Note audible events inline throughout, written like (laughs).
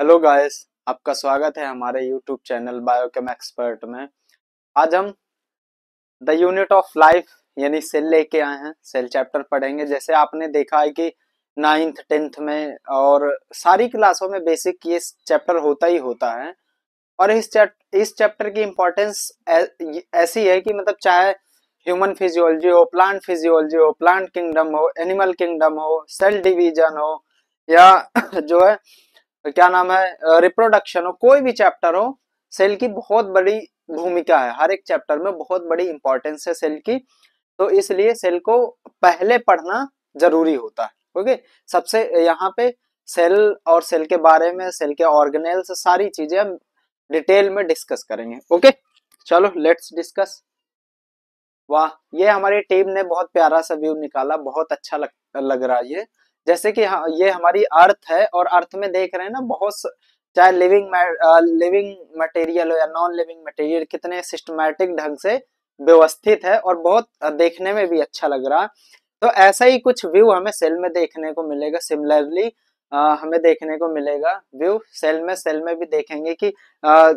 Hello guys आपका स्वागत है हमारे यूट्यूब चैनल बायोकेम एक्सपर्ट में आज हम द यूनिट ऑफ लाइफ यानी सेल लेके आए हैं सेल चैप्टर पढ़ेंगे जैसे आपने देखा है कि नाइन्थ टेंथ में और सारी क्लासों में बेसिक ये चैप्टर होता ही होता है और इस चैप्टर इस चैप्टर की इम्पोर्टेंस ऐसी है कि मतलब चाहे ह्यूमन फिजियोलॉजी हो प्लांट फिजियोलॉजी हो प्लांट किंगडम हो एनिमल किंगडम हो सेल डिवीजन हो या (coughs) जो है क्या नाम है रिप्रोडक्शन हो कोई भी चैप्टर हो सेल की बहुत बड़ी भूमिका है हर एक चैप्टर में बहुत बड़ी इंपॉर्टेंस है सेल की तो इसलिए सेल को पहले पढ़ना जरूरी होता है ओके सबसे यहाँ पे सेल और सेल के बारे में सेल के ऑर्गेनेल्स सारी चीजें हम डिटेल में डिस्कस करेंगे ओके चलो लेट्स डिस्कस वाह ये हमारी टीम ने बहुत प्यारा सा व्यू निकाला बहुत अच्छा लग, लग रहा है ये जैसे कि हाँ, ये हमारी अर्थ है और अर्थ में देख रहे हैं ना बहुत चाहे लिविंग लिविंग मटेरियल हो या नॉन लिविंग मटेरियल कितने सिस्टमैटिक ढंग से व्यवस्थित है और बहुत देखने में भी अच्छा लग रहा तो ऐसा ही कुछ व्यू हमें सेल में देखने को मिलेगा सिमिलरली हमें देखने को मिलेगा व्यू सेल में सेल में भी देखेंगे कि आ,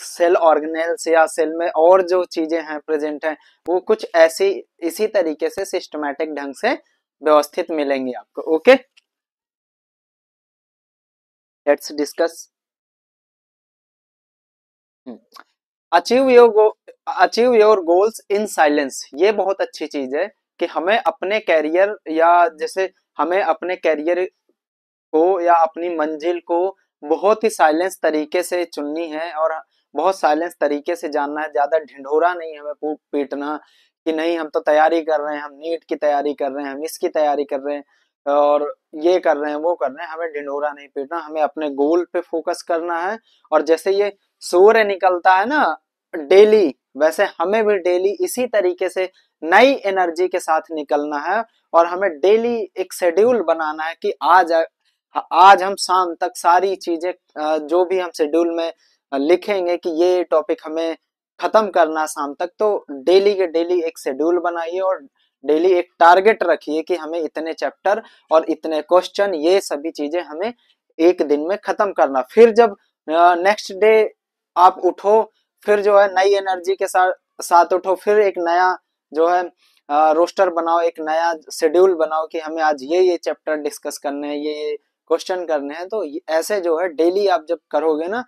सेल ऑर्गेनेल्स या सेल में और जो चीजें हैं प्रेजेंट हैं वो कुछ ऐसी इसी तरीके से सिस्टमैटिक ढंग से व्यवस्थित मिलेंगे आपको okay let's discuss achieve your go achieve your goals in silence ये बहुत अच्छी चीज है कि हमें अपने कैरियर या जैसे हमें अपने कैरियर को या अपनी मंजिल को बहुत ही साइलेंस तरीके से चुननी है और बहुत साइलेंस तरीके से जानना है ज्यादा ढिंढोरा नहीं हमें पीटना कि नहीं हम तो तैयारी कर रहे हैं हम नीट की तैयारी कर रहे हैं हम इसकी तैयारी कर रहे हैं और ये कर रहे हैं वो कर रहे हैं हमें ढिंडोरा नहीं पीटना हमें अपने गोल पे फोकस करना है और जैसे ये सूर्य निकलता है ना डेली वैसे हमें भी डेली इसी तरीके से नई एनर्जी के साथ निकलना है और हमें डेली एक शेड्यूल बनाना है कि आज आज हम शाम तक सारी चीजें जो भी हम शेड्यूल में लिखेंगे कि ये टॉपिक हमें खत्म करना शाम तक तो डेली के डेली एक शेड्यूल बनाइए और डेली एक टारगेट रखिए कि हमें इतने चैप्टर और इतने क्वेश्चन ये सभी चीजें हमें एक दिन में खत्म करना फिर जब नेक्स्ट डे आप उठो फिर जो है नई एनर्जी के साथ साथ उठो फिर एक नया जो है रोस्टर बनाओ एक नया शेड्यूल बनाओ कि हमें आज ये ये चैप्टर डिस्कस करने हैं ये ये क्वेश्चन करने हैं तो ऐसे जो है डेली आप जब करोगे ना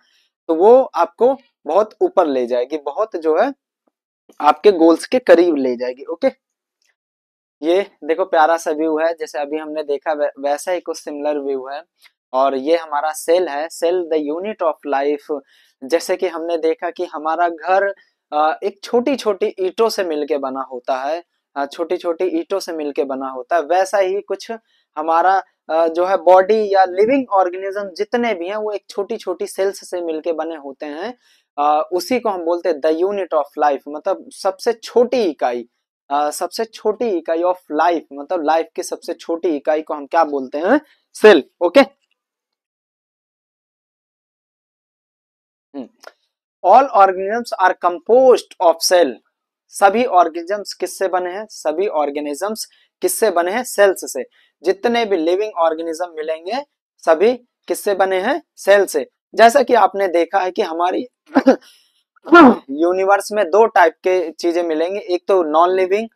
तो वो आपको बहुत ऊपर ले जाएगी बहुत जो है आपके गोल्स के करीब ले जाएगी ओके ये देखो प्यारा सा व्यू है जैसे अभी हमने देखा वैसा ही कुछ सिमिलर व्यू है और ये हमारा सेल है cell the unit of life जैसे कि हमने देखा कि हमारा घर एक छोटी छोटी ईटों से मिलके बना होता है छोटी छोटी ईटों से मिलके बना होता है वैसा ही कुछ हमारा जो है बॉडी या लिविंग ऑर्गेनिज्म जितने भी हैं वो एक छोटी छोटी सेल्स से मिलके बने होते हैं उसी को हम बोलते हैं द यूनिट ऑफ लाइफ मतलब सबसे छोटी इकाई सबसे छोटी इकाई ऑफ लाइफ मतलब लाइफ की सबसे छोटी इकाई को हम क्या बोलते हैं cell okay hmm. All organisms are composed of cell सभी ऑर्गेनिजम्स किससे बने हैं सभी ऑर्गेनिजम्स किससे बने हैं सेल्स से जितने भी लिविंग ऑर्गेनिज्म मिलेंगे सभी किससे बने हैं सेल से जैसा कि आपने देखा है कि हमारी (coughs) यूनिवर्स में दो टाइप के चीजें मिलेंगी एक तो नॉन लिविंग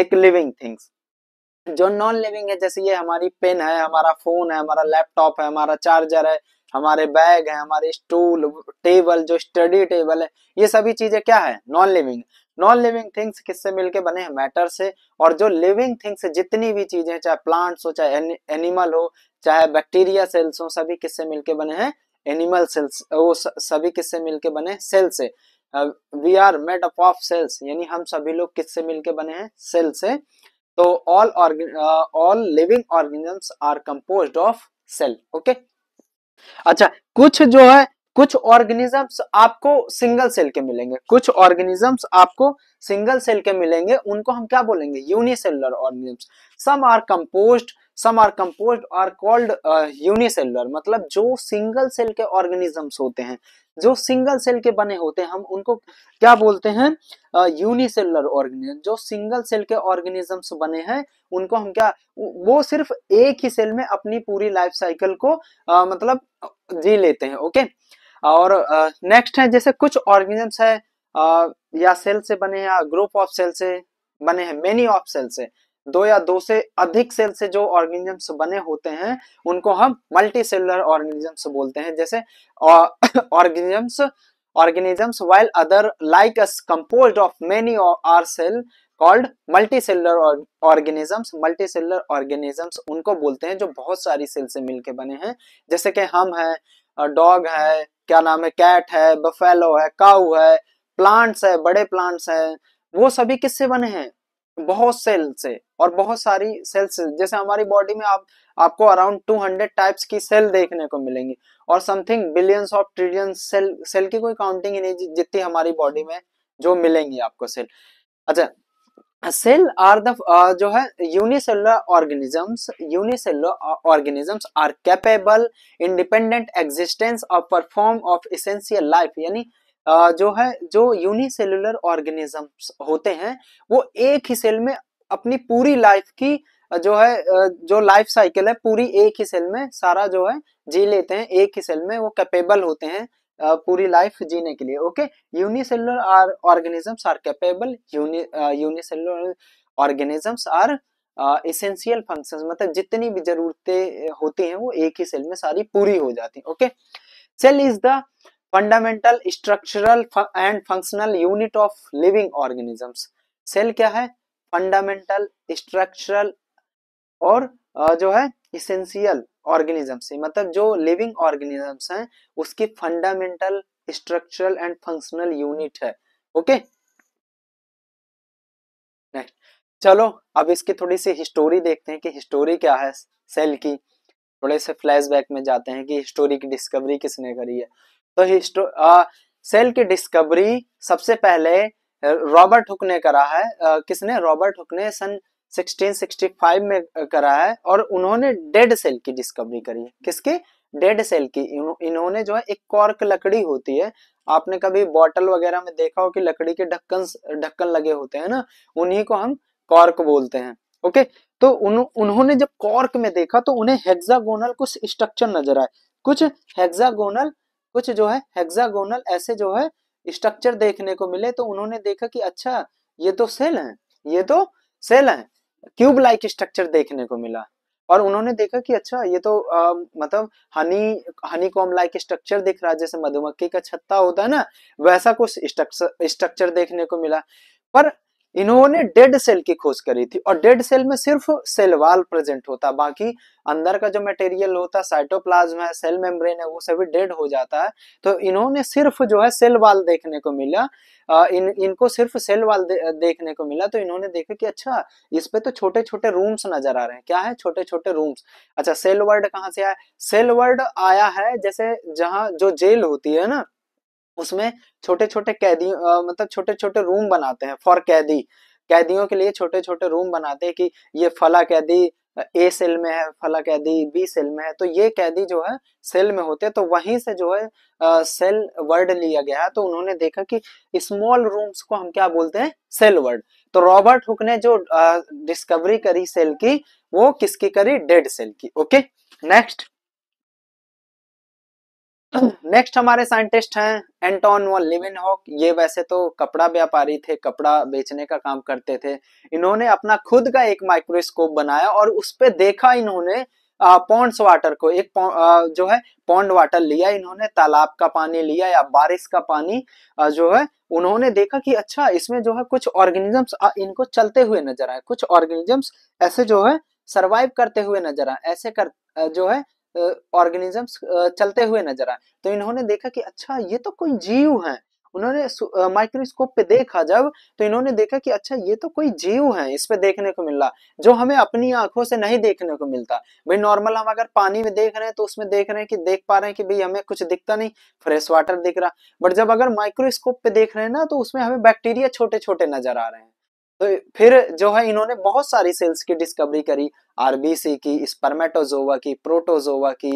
एक लिविंग थिंग्स जो नॉन लिविंग है जैसे ये हमारी पेन है हमारा फोन है हमारा लैपटॉप है हमारा चार्जर है हमारे बैग है हमारे स्टूल टेबल जो स्टडी टेबल है ये सभी चीजें क्या है non living non living things किससे मिलके बने हैं मैटर से और जो लिविंग थिंग्स जितनी भी चीजें चाहे प्लांट्स हो चाहे एनिमल हो चाहे बैक्टीरिया सेल्स हो सभी किससे मिलके बने हैं एनिमल सेल्स वो सभी किससे मिलके बने सेल से we are made up of cells यानी हम सभी लोग किससे मिलके बने हैं सेल से तो all all living organisms are composed of cell okay अच्छा कुछ जो है कुछ ऑर्गेनिजम्स आपको सिंगल सेल के मिलेंगे कुछ ऑर्गेनिजम्स आपको सिंगल सेल के मिलेंगे उनको हम क्या बोलेंगे unicellular organisms some are composed some are compose are called unicellular मतलब जो सिंगल सेल के ऑर्गेनिजम्स होते हैं जो सिंगल सेल के बने होते हैं हम उनको क्या बोलते हैं यूनिसेलुलर uh, ऑर्गेनिज्म जो सिंगल सेल के ऑर्गेनिजम्स बने हैं उनको हम क्या वो सिर्फ एक ही सेल में अपनी पूरी लाइफ साइकिल को uh, मतलब जी लेते हैं ओके okay? और नेक्स्ट है जैसे कुछ ऑर्गेनिजम्स है या सेल से बने या ग्रुप ऑफ सेल से बने हैं मेनी ऑफ सेल से दो या दो से अधिक सेल से जो ऑर्गेनिजम्स बने होते हैं उनको हम मल्टी सेलुलर ऑर्गेनिजम्स बोलते हैं जैसे organisms (coughs) organisms other other compose of many are cell called multi called multicellular multi multicellular organisms उनको बोलते हैं जो बहुत सारी सेल से मिलकर बने हैं जैसे कि हम हैं डॉग है क्या नाम है कैट है बफेलो है काऊ है प्लांट्स है बड़े प्लांट्स हैं वो सभी किससे बने हैं बहुत सेल से और बहुत सारी सेल्स जैसे हमारी बॉडी में आप आपको अराउंड टू हंड्रेड टाइप्स की सेल देखने को मिलेंगी और something billions of trillion cell cell की कोई काउंटिंग ही नहीं जितनी हमारी बॉडी में जो मिलेंगी आपको सेल अच्छा सेल आर द जो है unicellular organisms unicellular organisms are capable independent existence of perform of essential life यानी जो है जो यूनिसेलुलर ऑर्गेनिजम्स होते हैं वो एक ही सेल में अपनी पूरी लाइफ की जो है जो लाइफ साइकिल है पूरी एक ही सेल में सारा जो है जी लेते हैं एक ही सेल में वो कैपेबल होते हैं पूरी लाइफ जीने के लिए okay unicellular are organisms are capable unicellular organisms are essential functions मतलब जितनी भी जरूरतें होती हैं वो एक ही सेल में सारी पूरी हो जाती है okay cell is the fundamental structural and functional unit of living organisms cell क्या है फंडामेंटल स्ट्रक्चरल और जो है इसेंशियल ऑर्गेनिज्म से मतलब जो लिविंग ऑर्गेनिजम्स हैं उसकी fundamental structural and functional unit है ओके नेक्स्ट चलो अब इसकी थोड़ी सी हिस्टोरी देखते हैं कि हिस्टोरी क्या है सेल की थोड़े से फ्लैशबैक में जाते हैं कि हिस्टोरी की डिस्कवरी किसने करी है तो हिस्टो आ, सेल की डिस्कवरी सबसे पहले रॉबर्ट हुक ने करा है आ, किसने रॉबर्ट हुक ने सन 1665 में करा है और उन्होंने डेड सेल की डिस्कवरी करी है किसकी डेड सेल की इन्होंने जो है एक कॉर्क लकड़ी होती है आपने कभी बॉटल वगैरह में देखा हो कि लकड़ी के ढक्कन ढक्कन लगे होते हैं ना उन्हीं को हम कॉर्क बोलते हैं ओके तो उन, उन्होंने जब कॉर्क में देखा तो उन्हें हेक्सागोनल कुछ स्ट्रक्चर नजर आए कुछ हेक्सागोनल कुछ जो है हेक्सागोनल ऐसे जो है स्ट्रक्चर देखने को मिले तो उन्होंने देखा कि अच्छा ये तो सेल है ये तो सेल है क्यूब लाइक स्ट्रक्चर देखने को मिला और उन्होंने देखा कि अच्छा ये तो आ, मतलब honey honeycomb like structure दिख रहा है जैसे मधुमक्खी का छत्ता होता है ना वैसा कुछ स्ट्रक्चर देखने को मिला पर इन्होंने डेड सेल की खोज करी थी और डेड सेल में सिर्फ सेल वाल प्रेजेंट होता बाकी अंदर का जो मटेरियल होता साइटोप्लाज्म है सेल मेम्ब्रेन है वो सभी डेड हो जाता है तो इन्होंने सिर्फ जो है सेल वाल देखने को मिला इन इनको सिर्फ सेल वाल दे, देखने को मिला तो इन्होंने देखा कि अच्छा इस पे तो छोटे छोटे रूम्स नजर आ रहे हैं क्या है छोटे छोटे रूम्स अच्छा सेल वर्ड कहाँ से आया सेल वर्ड आया है जैसे जहाँ जो जेल होती है ना उसमें छोटे छोटे कैदी मतलब छोटे छोटे रूम बनाते हैं फॉर कैदी कैदियों के लिए छोटे छोटे रूम बनाते हैं कि ये फला कैदी ए सेल में है फला कैदी बी सेल में है तो ये कैदी जो है सेल में होते हैं तो वहीं से जो है आ, सेल वर्ड लिया गया है तो उन्होंने देखा कि स्मॉल रूम्स को हम क्या बोलते हैं सेल वर्ड तो रॉबर्ट हुक ने जो डिस्कवरी करी सेल की वो किसकी करी डेड सेल की ओके नेक्स्ट नेक्स्ट तो (clears throat) हमारे साइंटिस्ट हैं एंटोन व लिविन हॉक ये वैसे तो कपड़ा व्यापारी थे कपड़ा बेचने का काम करते थे इन्होंने अपना खुद का एक माइक्रोस्कोप बनाया और उस पर देखा इन्होंने पॉन्ड्स वाटर को एक आ, जो है पॉन्ड वाटर लिया इन्होंने तालाब का पानी लिया या बारिश का पानी आ, जो है उन्होंने देखा कि अच्छा इसमें जो है कुछ ऑर्गेनिजम्स इनको चलते हुए नजर आए कुछ ऑर्गेनिजम्स ऐसे जो है सरवाइव करते हुए नजर आए ऐसे कर जो है ऑर्गेनिजम्स चलते हुए नजर आए तो इन्होंने देखा कि अच्छा ये तो कोई जीव है उन्होंने माइक्रोस्कोप पे देखा जब तो इन्होंने देखा कि अच्छा ये तो कोई जीव है इस पे देखने को मिल रहा जो हमें अपनी आंखों से नहीं देखने को मिलता भाई नॉर्मल हम अगर पानी में देख रहे हैं तो उसमें देख रहे हैं कि देख पा रहे हैं कि भाई हमें कुछ दिखता नहीं फ्रेश वाटर दिख रहा बट जब अगर माइक्रोस्कोप पे देख रहे हैं ना तो उसमें हमें बैक्टीरिया छोटे छोटे नजर आ रहे हैं तो फिर जो है इन्होंने बहुत सारी सेल्स की डिस्कवरी करी आरबीसी की स्पर्मेटोजोवा की प्रोटोजोवा की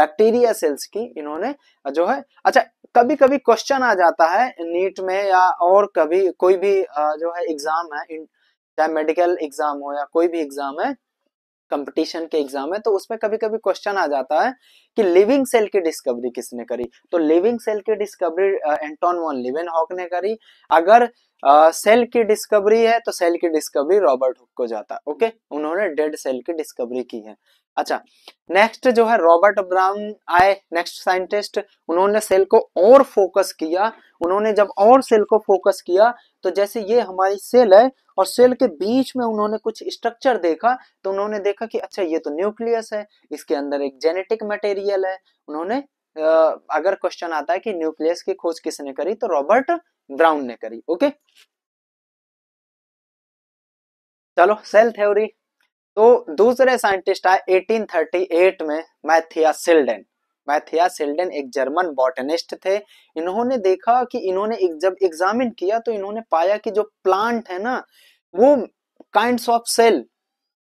बैक्टीरिया सेल्स की इन्होंने जो है अच्छा कभी कभी क्वेश्चन आ जाता है नीट में या और कभी कोई भी जो है एग्जाम है चाहे मेडिकल एग्जाम हो या कोई भी एग्जाम है कंपटीशन के एग्जाम है तो उसमें कभी कभी क्वेश्चन आ जाता है कि लिविंग सेल की डिस्कवरी किसने करी तो लिविंग सेल की discovery Anton von Leeuwenhoek ने करी अगर सेल uh, की डिस्कवरी है तो सेल की डिस्कवरी रॉबर्ट हुक को जाता है ओके उन्होंने डेड सेल की डिस्कवरी की है अच्छा नेक्स्ट जो है रॉबर्ट ब्राउन आए नेक्स्ट साइंटिस्ट उन्होंने सेल को और फोकस किया उन्होंने जब और सेल को फोकस किया तो जैसे ये हमारी सेल है और सेल के बीच में उन्होंने कुछ स्ट्रक्चर देखा तो उन्होंने देखा कि अच्छा ये तो न्यूक्लियस है इसके अंदर एक जेनेटिक मटेरियल है उन्होंने अगर क्वेश्चन आता है कि न्यूक्लियस की खोज किसने करी तो रॉबर्ट ब्राउन ने करी ओके चलो सेल थ्योरी तो दूसरे साइंटिस्ट आए 1838 में मैथिया सिल्डन मैथिया सिल्डन एक जर्मन बॉटनिस्ट थे इन्होंने देखा कि इन्होंने एक जब एग्जामिन किया तो इन्होंने पाया कि जो प्लांट है ना वो काइंड ऑफ सेल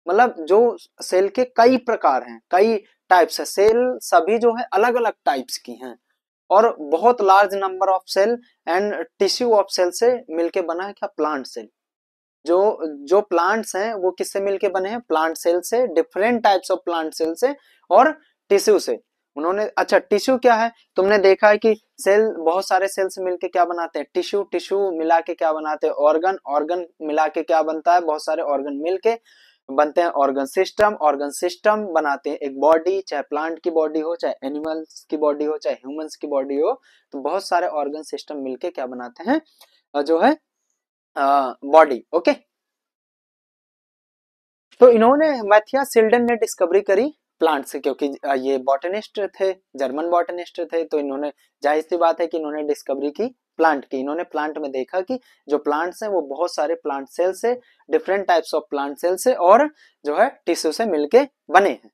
मतलब जो सेल के कई प्रकार हैं कई टाइप्स है सेल सभी जो है अलग अलग टाइप्स की हैं और बहुत large number of cell and tissue of cell से मिलके बना है क्या प्लांट सेल जो जो प्लांट्स हैं वो किससे मिलके बने हैं प्लांट सेल से different types of plant cell से और टिश्यू से उन्होंने अच्छा टिश्यू क्या है तुमने देखा है कि सेल बहुत सारे सेल्स से मिलके क्या बनाते हैं टिश्यू टिश्यू मिला के क्या बनाते हैं ऑर्गन ऑर्गन मिला के क्या बनता है बहुत सारे ऑर्गन मिल के बनते हैं ऑर्गन सिस्टम ऑर्गन सिस्टम बनाते हैं एक बॉडी चाहे प्लांट की बॉडी हो चाहे एनिमल्स की बॉडी हो चाहे ह्यूमंस की बॉडी हो तो बहुत सारे ऑर्गन सिस्टम मिलके क्या बनाते हैं जो है बॉडी uh, ओके तो इन्होंने मैथिया सिल्डन ने डिस्कवरी करी प्लांट्स क्योंकि uh, ये बॉटनिस्ट थे जर्मन बॉटनिस्ट थे तो इन्होंने जाहिर सी बात है कि इन्होंने डिस्कवरी की प्लांट की इन्होंने प्लांट में देखा कि जो प्लांट्स हैं वो बहुत सारे प्लांट सेल से different types of plant cell से और जो है टिश्यू से मिलके बने हैं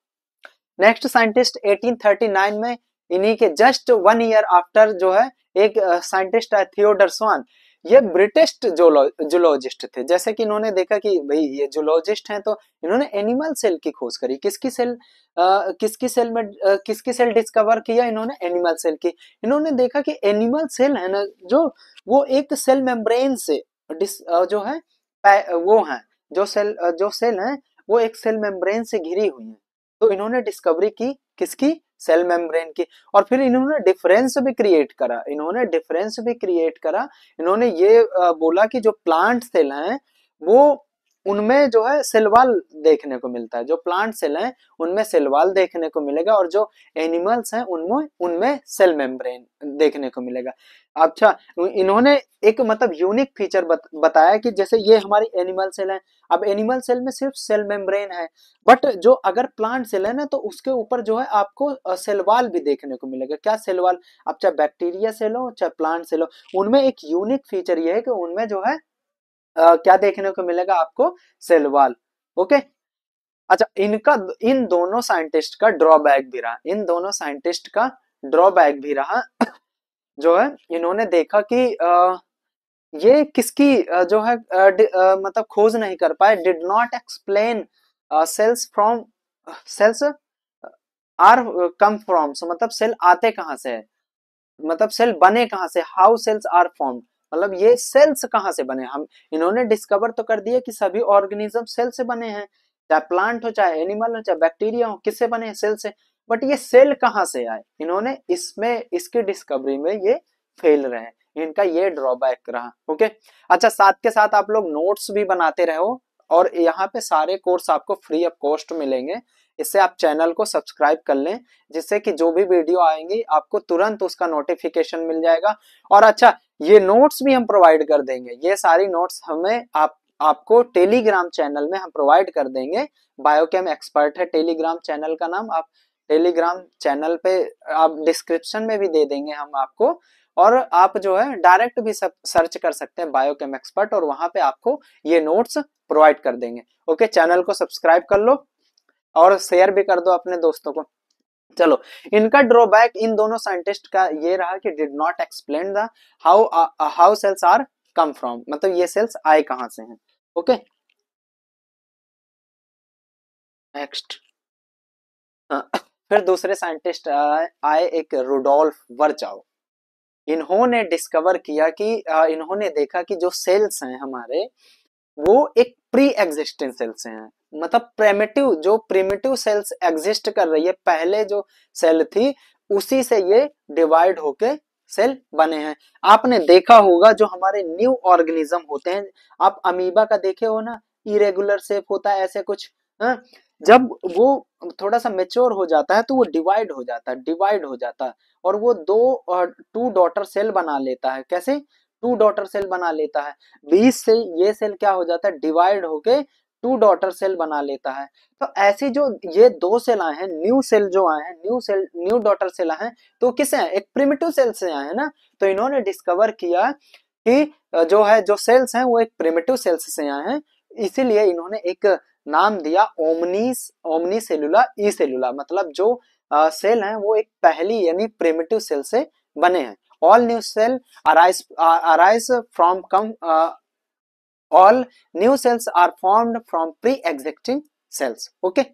नेक्स्ट साइंटिस्ट 1839 में इन्हीं के जस्ट वन ईयर आफ्टर जो है एक साइंटिस्ट uh, है थियोडर स्वान ये ब्रिटिश जूलॉजिस्ट थे जैसे कि इन्होंने देखा कि भाई ये जूलॉजिस्ट हैं तो इन्होंने एनिमल सेल की खोज करी किसकी सेल किसकी सेल में किसकी सेल डिस्कवर किया इन्होंने एनिमल सेल की इन्होंने देखा कि एनिमल सेल है ना जो वो एक सेल मेम्ब्रेन से जो है वो है जो सेल जो सेल है वो एक सेल मेम्ब्रेन से घिरी हुई है तो इन्होंने डिस्कवरी की किसकी सेल मेम्ब्रेन की और फिर इन्होंने डिफरेंस भी क्रिएट करा इन्होंने डिफरेंस भी क्रिएट करा इन्होंने ये बोला कि जो प्लांट सेल हैं वो उनमें जो है सेलवाल देखने को मिलता है जो प्लांट सेल हैं उनमें सेलवाल देखने को मिलेगा और जो एनिमल्स हैं उनमें उनमें सेल मेम्ब्रेन देखने को मिलेगा अच्छा इन्होंने एक मतलब यूनिक फीचर बत, बताया कि जैसे ये हमारी एनिमल सेल है अब एनिमल सेल में सिर्फ सेल मेम्ब्रेन है बट जो अगर प्लांट सेल है ना तो उसके ऊपर जो है आपको सेलवाल भी देखने को मिलेगा क्या सेलवाल आप चाहे बैक्टीरिया सेल हो चाहे प्लांट सेल हो उनमें एक यूनिक फीचर ये है कि उनमें जो है आ, क्या देखने को मिलेगा आपको सेलवाल ओके अच्छा इनका इन दोनों साइंटिस्ट का ड्रॉबैक भी रहा इन दोनों साइंटिस्ट का ड्रॉबैक भी रहा (coughs) जो है इन्होंने देखा कि आ, ये किसकी जो है आ, मतलब खोज नहीं कर पाए did not explain cells from cells are come from मतलब सेल आते कहां से है मतलब सेल बने कहां से हाउ सेल्स आर फॉर्म्ड मतलब ये सेल्स कहाँ से बने हम इन्होंने डिस्कवर तो कर दिया कि सभी ऑर्गेनिज्म सेल से बने हैं चाहे प्लांट हो चाहे एनिमल हो चाहे बैक्टीरिया हो किससे बने हैं सेल से बट ये सेल कहाँ से आए इन्होंने इसमें इसकी डिस्कवरी में ये फेल रहे हैं इनका ये ड्रॉबैक रहा ओके अच्छा साथ के साथ आप लोग नोट्स भी बनाते रहो और यहाँ पे सारे कोर्स आपको फ्री ऑफ कॉस्ट मिलेंगे इससे आप चैनल को सब्सक्राइब कर लें जिससे कि जो भी वीडियो आएंगी आपको तुरंत उसका नोटिफिकेशन मिल जाएगा और अच्छा ये नोट्स भी हम प्रोवाइड कर देंगे ये सारी नोट्स हमें आप आपको टेलीग्राम चैनल में हम प्रोवाइड कर देंगे बायोकेम एक्सपर्ट है टेलीग्राम चैनल का नाम आप टेलीग्राम चैनल पे आप डिस्क्रिप्शन में भी दे देंगे हम आपको और आप जो है डायरेक्ट भी सब सर्च कर सकते हैं बायोकेम एक्सपर्ट और वहां पे आपको ये नोट्स प्रोवाइड कर देंगे ओके चैनल को सब्सक्राइब कर लो और शेयर भी कर दो अपने दोस्तों को चलो इनका ड्रॉबैक इन दोनों साइंटिस्ट का ये रहा कि did not explain the how how cells are come from मतलब ये सेल्स आए कहाँ से हैं ओके नेक्स्ट uh, (coughs) फिर दूसरे साइंटिस्ट आए एक रोडोल्फ वर्चाओ इन्होंने डिस्कवर किया कि uh, इन्होंने देखा कि जो सेल्स हैं हमारे वो एक प्री एग्जिस्टिंग सेल्स हैं मतलब प्रेमेटिव जो प्रेमेटिव सेल्स एग्जिस्ट कर रही है पहले जो सेल थी उसी से ये डिवाइड होके सेल बने हैं आपने देखा होगा जो हमारे न्यू ऑर्गेनिज्म होते हैं आप अमीबा का देखे हो ना इरेगुलर शेप होता है ऐसे कुछ हा? जब वो थोड़ा सा मेच्योर हो जाता है तो वो डिवाइड हो जाता है डिवाइड हो जाता है और वो दो टू डॉटर सेल बना लेता है कैसे टू डॉटर सेल बना लेता है बीस से ये सेल क्या हो जाता है डिवाइड होके टू डॉटर सेल बना लेता है तो ऐसी जो ये दो सेल आए हैं न्यू सेल जो आए हैं new cell new daughter cell आए हैं तो किससे है? एक प्रिमिटिव सेल से आए हैं ना तो इन्होंने डिस्कवर किया कि जो है जो सेल्स हैं वो एक प्रिमिटिव सेल्स से आए हैं इसीलिए इन्होंने एक नाम दिया ओमनीस ओमनी सेलुला ई सेलुला मतलब जो आ, सेल हैं वो एक पहली यानी प्रिमिटिव सेल से बने हैं all new cell arise uh, arise from come uh, all new cells are formed from pre-existing cells okay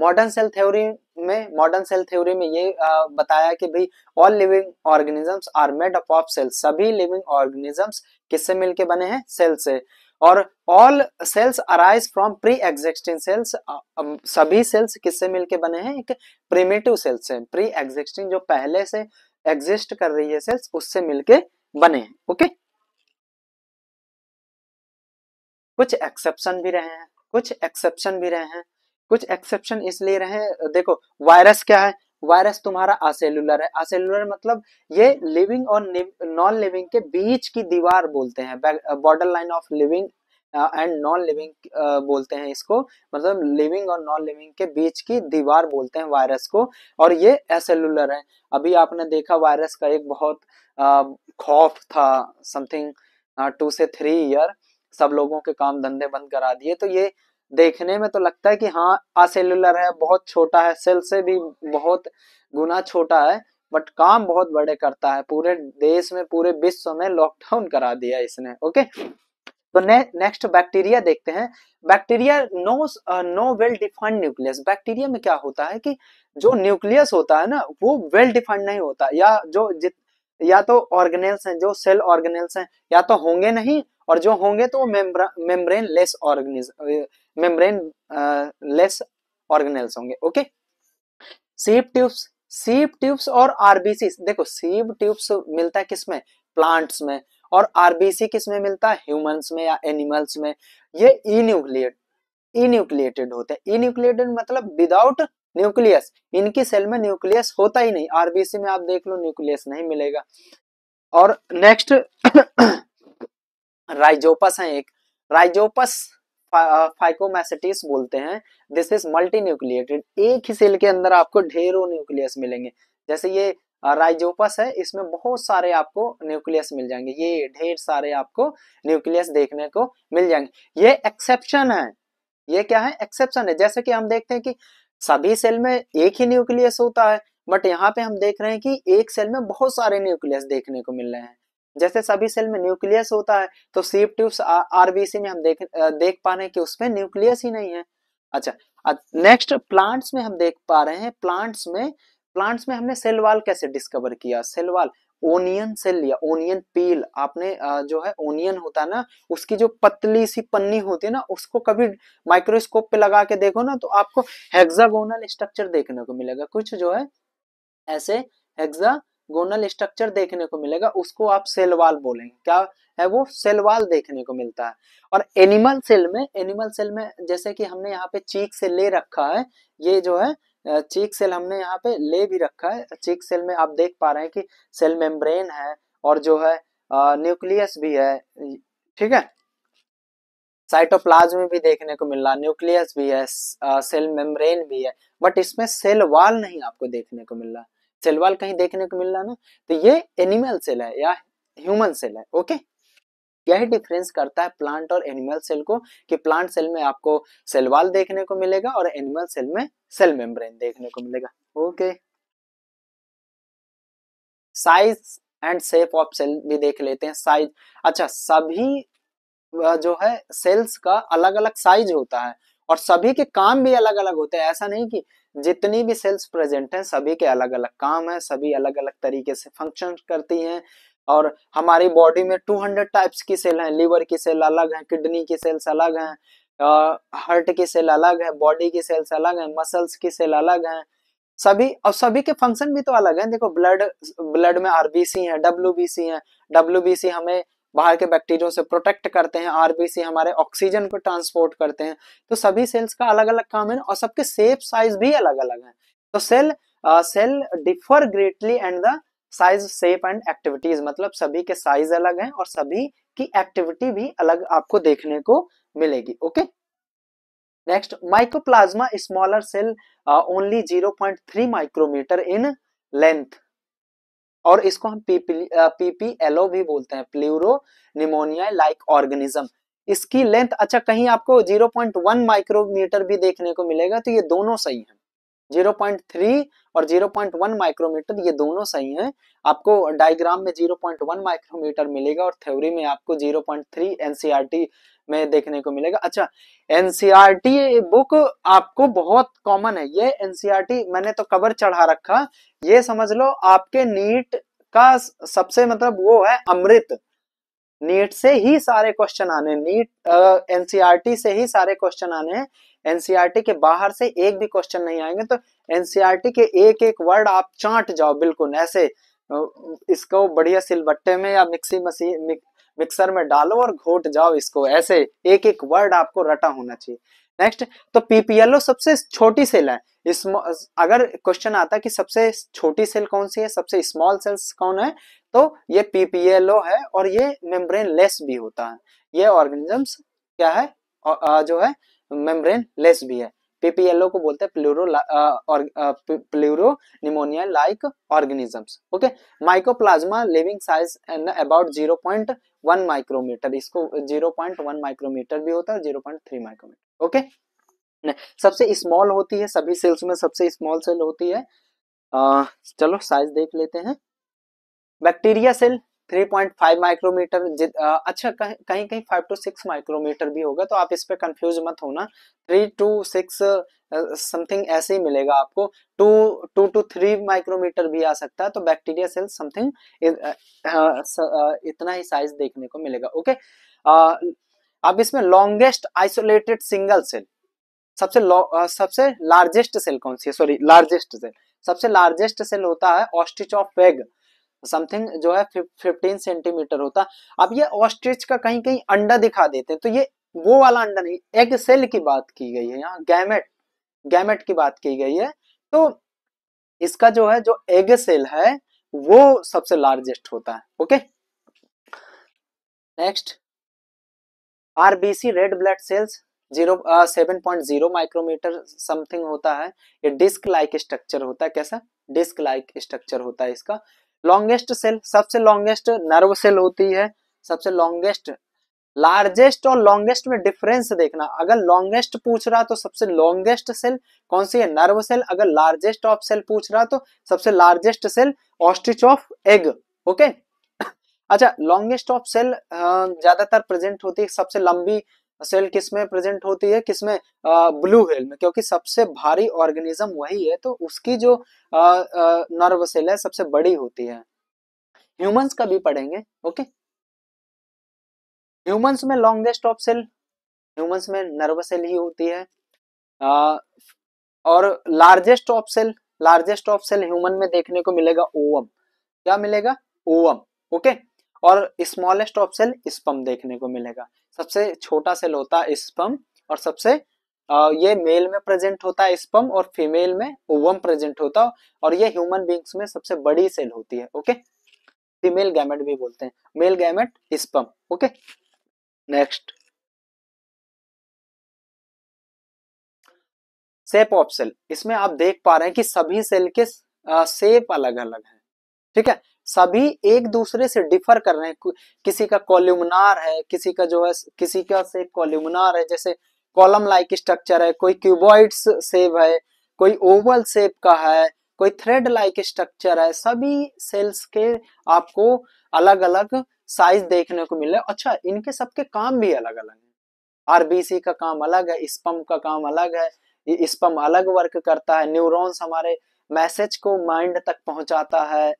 modern cell theory में मॉडर्न सेल थ्योरी में ये आ, बताया कि भाई all living organisms are made up of cells सभी living organisms किससे मिलके बने हैं सेल से और all cells arise from pre existing cells सभी सेल्स किससे मिलके बने हैं एक प्रिमेटिव सेल्स से प्री एग्जिस्टिंग जो पहले से एग्जिस्ट कर रही है सेल्स उससे मिलके बने हैं ओके कुछ एक्सेप्शन भी रहे हैं कुछ एक्सेप्शन भी रहे हैं कुछ एक्सेप्शन इसलिए रहे हैं देखो वायरस क्या है वायरस तुम्हारा असेलुलर है असेलुलर मतलब ये लिविंग और नॉन लिविंग के बीच की दीवार बोलते हैं border line of living and non living बोलते हैं इसको मतलब लिविंग और नॉन लिविंग के बीच की दीवार बोलते हैं वायरस को और ये असेलुलर है अभी आपने देखा वायरस का एक बहुत uh, खौफ था समथिंग टू uh, से थ्री ईयर सब लोगों के काम धंधे बंद करा दिए तो ये देखने में तो लगता है कि हाँ असेलुलर है बहुत छोटा है सेल से भी बहुत गुना छोटा है बट काम बहुत बड़े करता है पूरे देश में पूरे विश्व में लॉकडाउन करा दिया इसने ओके तो ने, नेक्स्ट बैक्टीरिया देखते हैं bacteria no no well defined nucleus bacteria में क्या होता है कि जो न्यूक्लियस होता है ना वो वेल डिफाइंड नहीं होता या जो जित या तो ऑर्गेनेल्स हैं जो सेल ऑर्गेनेल्स हैं या तो होंगे नहीं और जो होंगे तो वो मेम्ब्रेन लेस ऑर्गेनिज मेम्ब्रेन लेस ऑर्गेनेल्स होंगे okay sieve tubes sieve tubes और आरबीसी देखो सीप ट्यूब्स मिलता है किसमें प्लांट्स में और आरबीसी किसमें मिलता है ह्यूमंस में या एनिमल्स में ये इन्यूक्लिएट इन्यूक्लिएटेड होते हैं इन्यूक्लिएटेड मतलब विदाउट न्यूक्लियस इनकी सेल में न्यूक्लियस होता ही नहीं आरबीसी में आप देख लो न्यूक्लियस नहीं मिलेगा और नेक्स्ट राइजोपस है एक राइजोपस फाइकोमैसेटिस बोलते हैं दिस इज मल्टी न्यूक्लिएटेड एक ही सेल के अंदर आपको ढेरों न्यूक्लियस मिलेंगे जैसे ये राइजोपस है इसमें बहुत सारे आपको न्यूक्लियस मिल जाएंगे ये ढेर सारे आपको न्यूक्लियस देखने को मिल जाएंगे ये एक्सेप्शन है ये क्या है एक्सेप्शन है जैसे कि हम देखते हैं कि सभी सेल में एक ही न्यूक्लियस होता है बट यहाँ पे हम देख रहे हैं कि एक सेल में बहुत सारे न्यूक्लियस देखने को मिल रहे हैं जैसे सभी सेल में न्यूक्लियस होता है तो सीप ट्यूब्स आरबीसी में हम देख देख पा रहे हैं कि उसमें न्यूक्लियस ही नहीं है अच्छा नेक्स्ट प्लांट्स में हम देख पा रहे हैं प्लांट्स में प्लांट्स में हमने सेल वाल कैसे डिस्कवर किया सेल वाल ओनियन सेल लिया ओनियन पील आपने जो है ओनियन होता है ना उसकी जो पतली सी पन्नी होती है ना उसको कभी माइक्रोस्कोप पे लगा के देखो ना तो आपको हेक्सागोनल स्ट्रक्चर देखने को मिलेगा कुछ जो है ऐसे हेक्सा गोनल स्ट्रक्चर देखने को मिलेगा उसको आप सेल वाल बोलेंगे क्या है वो सेल वाल देखने को मिलता है और एनिमल सेल में एनिमल सेल में जैसे कि हमने यहाँ पे चीक से ले रखा है ये जो है चीक सेल हमने यहाँ पे ले भी रखा है चीक सेल में आप देख पा रहे हैं कि सेल मेम्ब्रेन है और जो है न्यूक्लियस भी है ठीक है साइटोप्लाज्म भी देखने को मिल रहा न्यूक्लियस भी है सेल मेम्ब्रेन भी है बट इसमें सेल वाल नहीं आपको देखने को मिल रहा सेल वॉल कहीं देखने को मिल रहा ना तो ये एनिमल सेल है या ह्यूमन सेल है ओके यही डिफरेंस करता है प्लांट और एनिमल सेल को कि प्लांट सेल में आपको सेल वॉल देखने को मिलेगा और एनिमल सेल में सेल मेम्ब्रेन देखने को मिलेगा okay size and shape of cell भी देख लेते हैं साइज अच्छा सभी जो है सेल्स का अलग अलग साइज होता है और सभी के काम भी अलग अलग होते हैं ऐसा नहीं कि जितनी भी सेल्स प्रेजेंट हैं सभी के अलग अलग काम है सभी अलग अलग तरीके से फंक्शन करती हैं और हमारी बॉडी में 200 टाइप्स की सेल हैं लीवर की सेल अलग है किडनी की सेल्स अलग हैं हार्ट की सेल अलग है बॉडी की सेल्स अलग हैं मसल्स की सेल अलग हैं सभी और सभी के फंक्शन भी तो अलग हैं देखो ब्लड ब्लड में आरबीसी है डब्ल्यू है डब्ल्यू हमें बाहर के बैक्टीरियों से प्रोटेक्ट करते हैं आरबीसी हमारे ऑक्सीजन को ट्रांसपोर्ट करते हैं तो सभी सेल्स का अलग अलग काम है और सबके सेफ साइज भी अलग अलग है तो cell cell differ greatly and the size shape and activities मतलब सभी के साइज अलग हैं और सभी की एक्टिविटी भी अलग आपको देखने को मिलेगी okay next mycoplasma smaller cell only 0.3 micrometer in length और इसको हम पीपीएलओ भी बोलते हैं प्लूरो निमोनिया लाइक ऑर्गेनिज्म इसकी लेंथ अच्छा कहीं आपको 0.1 माइक्रोमीटर भी देखने को मिलेगा तो ये दोनों सही हैं 0.3 और 0.1 माइक्रोमीटर ये दोनों सही हैं आपको डायग्राम में 0.1 माइक्रोमीटर मिलेगा और थ्योरी में आपको 0.3 एनसीईआरटी में देखने को मिलेगा अच्छा एनसीआरटी बुक e आपको बहुत कॉमन है ये एनसीआरटी e मैंने तो कवर चढ़ा रखा ये समझ लो आपके नीट का सबसे मतलब वो है अमृत नीट से ही सारे क्वेश्चन आने नीट एनसीआरटी e से ही सारे क्वेश्चन आने हैं एनसीआरटी के बाहर से एक भी क्वेश्चन नहीं आएंगे तो एनसीआरटी के एक एक वर्ड आप चाट जाओ बिल्कुल ऐसे इसको बढ़िया सिलबट्टे में या मिक्सी मशीन मिक, मिक्सर में डालो और घोट जाओ इसको ऐसे एक एक वर्ड आपको रटा होना चाहिए नेक्स्ट तो पीपीएलओ सबसे छोटी सेल है इस अगर क्वेश्चन आता कि सबसे छोटी सेल कौन सी है सबसे स्मॉल सेल्स कौन है तो ये पीपीएलओ है और ये मेम्ब्रेन लेस भी होता है ये ऑर्गेनिजम्स क्या है जो है मेम्ब्रेन लेस भी है पीपीएलओ को बोलते हैं pleuro pleuro pneumonia like organisms okay mycoplasma living size and about zero point one micrometer इसको जीरो पॉइंट वन माइक्रोमीटर भी होता है zero point three micrometer okay सबसे स्मॉल होती है सभी सेल्स में सबसे स्मॉल सेल होती है आ, चलो साइज देख लेते हैं बैक्टीरिया सेल 3.5 माइक्रोमीटर अच्छा कहीं कहीं 5 टू 6 माइक्रोमीटर भी होगा तो आप इस पे कंफ्यूज मत होना 3 टू 6 समथिंग ऐसे ही मिलेगा आपको 2 2 टू 3 माइक्रोमीटर भी आ सकता है तो बैक्टीरिया सेल समथिंग इतना ही साइज देखने को मिलेगा ओके अब इसमें लॉन्गेस्ट आइसोलेटेड सिंगल सेल सबसे आ, सबसे लार्जेस्ट सेल कौन सी है सॉरी लार्जेस्ट सेल सबसे लार्जेस्ट सेल होता है ऑस्टिच ऑफ वेग समथिंग जो है फिफ्टीन सेंटीमीटर होता अब ये ऑस्ट्रिच का कहीं कहीं अंडा दिखा देते हैं तो ये वो वाला अंडा नहीं एग सेल की बात की गई है यहाँ गैमेट गैमेट की बात की गई है तो इसका जो है जो एग सेल है वो सबसे लार्जेस्ट होता है okay next RBC red blood cells zero seven point zero micrometer something होता है ये डिस्क लाइक स्ट्रक्चर होता है कैसा डिस्क लाइक स्ट्रक्चर होता है इसका लॉन्गेस्ट सेल सबसे लॉन्गेस्ट नर्व सेल होती है सबसे लॉन्गेस्ट लार्जेस्ट और लॉन्गेस्ट में डिफरेंस देखना अगर लॉन्गेस्ट पूछ रहा तो सबसे लॉन्गेस्ट सेल कौन सी है नर्व सेल अगर लार्जेस्ट ऑफ सेल पूछ रहा तो सबसे largest cell ostrich of egg okay अच्छा लॉन्गेस्ट ऑफ सेल ज्यादातर प्रेजेंट होती है सबसे लंबी सेल किस में प्रेजेंट होती है किस में हम्म। ब्लू हेल में क्योंकि सबसे भारी ऑर्गेनिज्म वही है तो उसकी जो नर्व सेल है सबसे बड़ी होती है ह्यूमंस का भी पढ़ेंगे ओके ह्यूमंस में लॉन्गेस्ट ऑफ सेल ह्यूमंस में नर्व सेल ही होती है आ, और largest of cell largest of cell human में देखने को मिलेगा ओवम क्या मिलेगा ओवम ओके और स्मॉलेस्ट ऑफ सेल स्पम देखने को मिलेगा सबसे छोटा सेल होता है स्पम और सबसे ये मेल में प्रेजेंट होता है स्पम और फीमेल में ओवम प्रेजेंट होता है और ये ह्यूमन बींग्स में सबसे बड़ी सेल होती है ओके फीमेल गैमेट भी बोलते हैं male gamete sperm okay next shape of cell इसमें आप देख पा रहे हैं कि सभी सेल के सेप अलग अलग है ठीक है सभी एक दूसरे से डिफर कर रहे हैं किसी का कॉल्यूमनार है किसी का जो है किसी का से कॉल्यूमनार है जैसे कॉलम लाइक स्ट्रक्चर है कोई क्यूबॉइड सेव है कोई ओवल सेप का है कोई थ्रेड लाइक स्ट्रक्चर है सभी सेल्स के आपको अलग अलग साइज देखने को मिले अच्छा इनके सबके काम भी अलग अलग है आरबीसी का काम अलग है स्पम का काम अलग है स्पम अलग वर्क करता है न्यूरॉन्स हमारे मैसेज को माइंड तक पहुंचाता है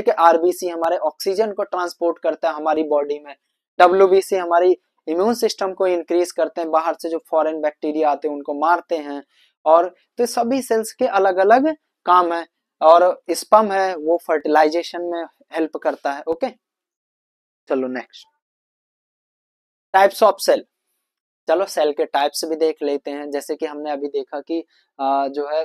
ठीक है आरबीसी हमारे ऑक्सीजन को ट्रांसपोर्ट करता है हमारी बॉडी में डब्ल्यू हमारी इम्यून सिस्टम को इंक्रीज करते हैं बाहर से जो फॉरेन बैक्टीरिया आते हैं उनको मारते हैं और तो सभी सेल्स के अलग अलग काम है और स्पम है वो फर्टिलाइजेशन में हेल्प करता है ओके चलो नेक्स्ट टाइप्स ऑफ सेल चलो सेल के टाइप्स भी देख लेते हैं जैसे कि हमने अभी देखा कि जो है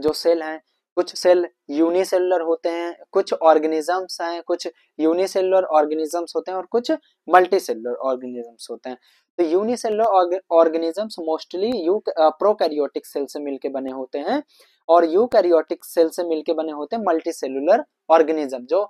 जो सेल हैं कुछ सेल यूनिसेलुलर होते हैं कुछ ऑर्गेनिजम्स हैं कुछ यूनिसेलुलर ऑर्गेनिजम्स होते हैं और कुछ मल्टीसेलुलर ऑर्गेनिजम्स होते हैं तो unicellular organisms mostly you prokaryotic cell से मिलके बने होते हैं और यूकैरियोटिक सेल से मिलके बने होते हैं मल्टीसेलुलर ऑर्गेनिज्म जो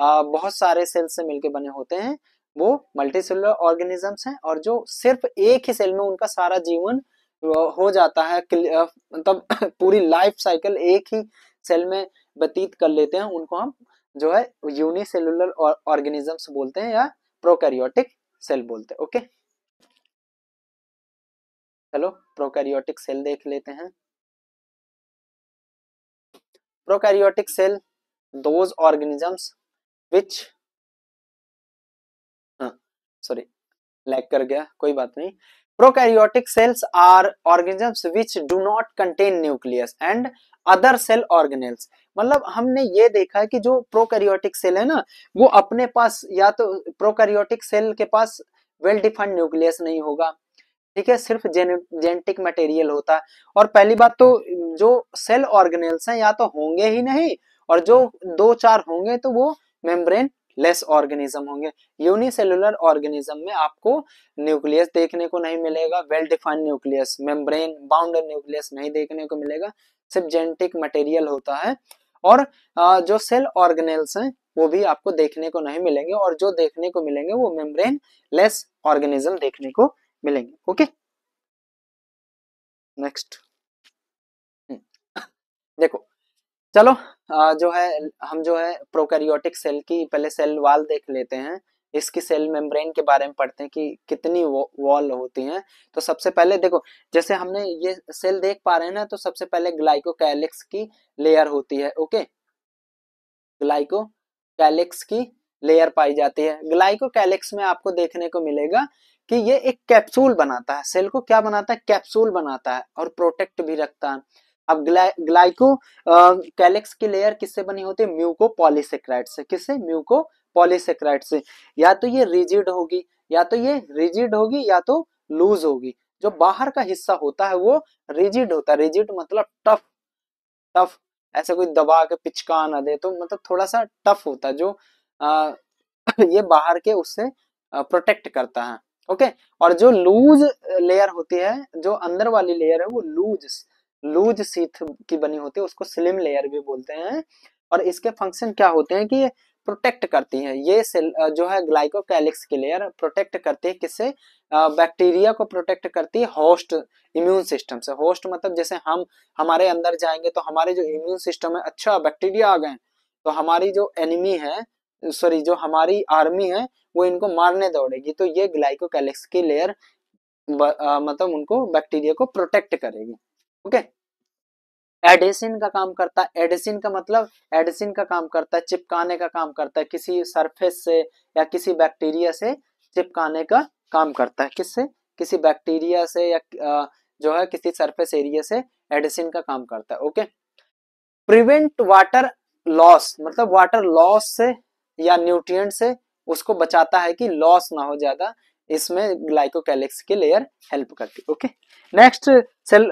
आ, uh, बहुत सारे सेल से मिलके बने होते हैं वो मल्टीसेलुलर ऑर्गेनिजम्स हैं और जो सिर्फ एक ही सेल में उनका सारा जीवन uh, हो जाता है uh, मतलब (coughs) पूरी लाइफ साइकिल एक ही सेल में व्यतीत कर लेते हैं उनको हम जो है यूनिसेलुलर ऑर्गेनिजम्स बोलते हैं या प्रोकैरियोटिक सेल बोलते हैं ओके चलो प्रोकैरियोटिक सेल देख लेते हैं prokaryotic cell those organisms which हाँ सॉरी लैग कर गया कोई बात नहीं Prokaryotic cells are organisms which do not contain nucleus and other cell organelles मतलब हमने ये देखा है कि जो प्रोकैरियोटिक सेल है ना वो अपने पास या तो प्रोकैरियोटिक सेल के पास वेल डिफाइंड न्यूक्लियस नहीं होगा ठीक है सिर्फ जेनेटिक मटेरियल होता है और पहली बात तो जो सेल ऑर्गेनेल्स हैं या तो होंगे ही नहीं और जो दो चार होंगे तो वो मेम्ब्रेन लेस ऑर्गेनिज्म होंगे यूनिसेलुलर ऑर्गेनिज्म में आपको न्यूक्लियस देखने को नहीं मिलेगा well defined nucleus membrane bounded nucleus नहीं देखने को मिलेगा सिर्फ जेनेटिक मटेरियल होता है और जो सेल ऑर्गेनेल्स हैं वो भी आपको देखने को नहीं मिलेंगे और जो देखने को मिलेंगे वो मेम्ब्रेन लेस ऑर्गेनिज्म देखने को मिलेंगे ओके नेक्स्ट हम्म। देखो चलो जो है हम जो है प्रोकैरियोटिक सेल की पहले सेल वाल देख लेते हैं इसकी सेल मेम्ब्रेन के बारे में पढ़ते हैं कि कितनी वॉल होती हैं तो सबसे पहले देखो जैसे हमने ये सेल देख पा रहे हैं ना तो सबसे पहले कैलिक्स की लेयर होती है ओके कैलिक्स की लेयर पाई जाती है कैलिक्स में आपको देखने को मिलेगा कि ये एक कैप्सूल बनाता है सेल को क्या बनाता है कैप्सूल बनाता है और प्रोटेक्ट भी रखता है अब ग्ला, ग्लाइको कैलेक्स की लेयर किससे बनी होती है म्यूको पॉलीसेक्राइड से किससे म्यूको पॉलीसेक्राइड से या तो ये रिजिड होगी या तो ये रिजिड होगी या तो लूज होगी जो बाहर का हिस्सा होता है वो रिजिड होता है रिजिड मतलब टफ टफ ऐसे कोई दबा के पिचका ना दे तो मतलब थोड़ा सा टफ होता है जो आ, (coughs) ये बाहर के उससे प्रोटेक्ट करता है ओके और जो लूज लेयर होती है जो अंदर वाली लेयर है वो लूज लूज सीथ की बनी होती है उसको स्लिम लेयर भी बोलते हैं और इसके फंक्शन क्या होते हैं कि प्रोटेक्ट करती है ये सेल जो है ग्लाइको कैलिक्स की लेयर प्रोटेक्ट करती है किससे बैक्टीरिया को प्रोटेक्ट करती है होस्ट इम्यून सिस्टम से होस्ट मतलब जैसे हम हमारे अंदर जाएंगे तो हमारे जो इम्यून सिस्टम है अच्छा बैक्टीरिया आ गए तो हमारी जो एनिमी है सॉरी जो हमारी आर्मी है वो इनको मारने दौड़ेगी तो ये ग्लाइको की लेयर मतलब उनको बैक्टीरिया को प्रोटेक्ट करेगी ओके एडेसिन का काम करता है एडेसिन का मतलब एडेसिन का काम करता है चिपकाने का काम करता है किसी सरफेस से या किसी बैक्टीरिया से चिपकाने का काम करता है किससे किसी बैक्टीरिया से या जो है किसी सरफेस एरिया से एडिसिन का काम करता है ओके प्रिवेंट वाटर लॉस मतलब वाटर लॉस से या न्यूट्रिएंट से उसको बचाता है कि लॉस ना हो ज्यादा इसमें ग्लाइकोकैलिक्स की लेयर हेल्प करती है ओके नेक्स्ट सेल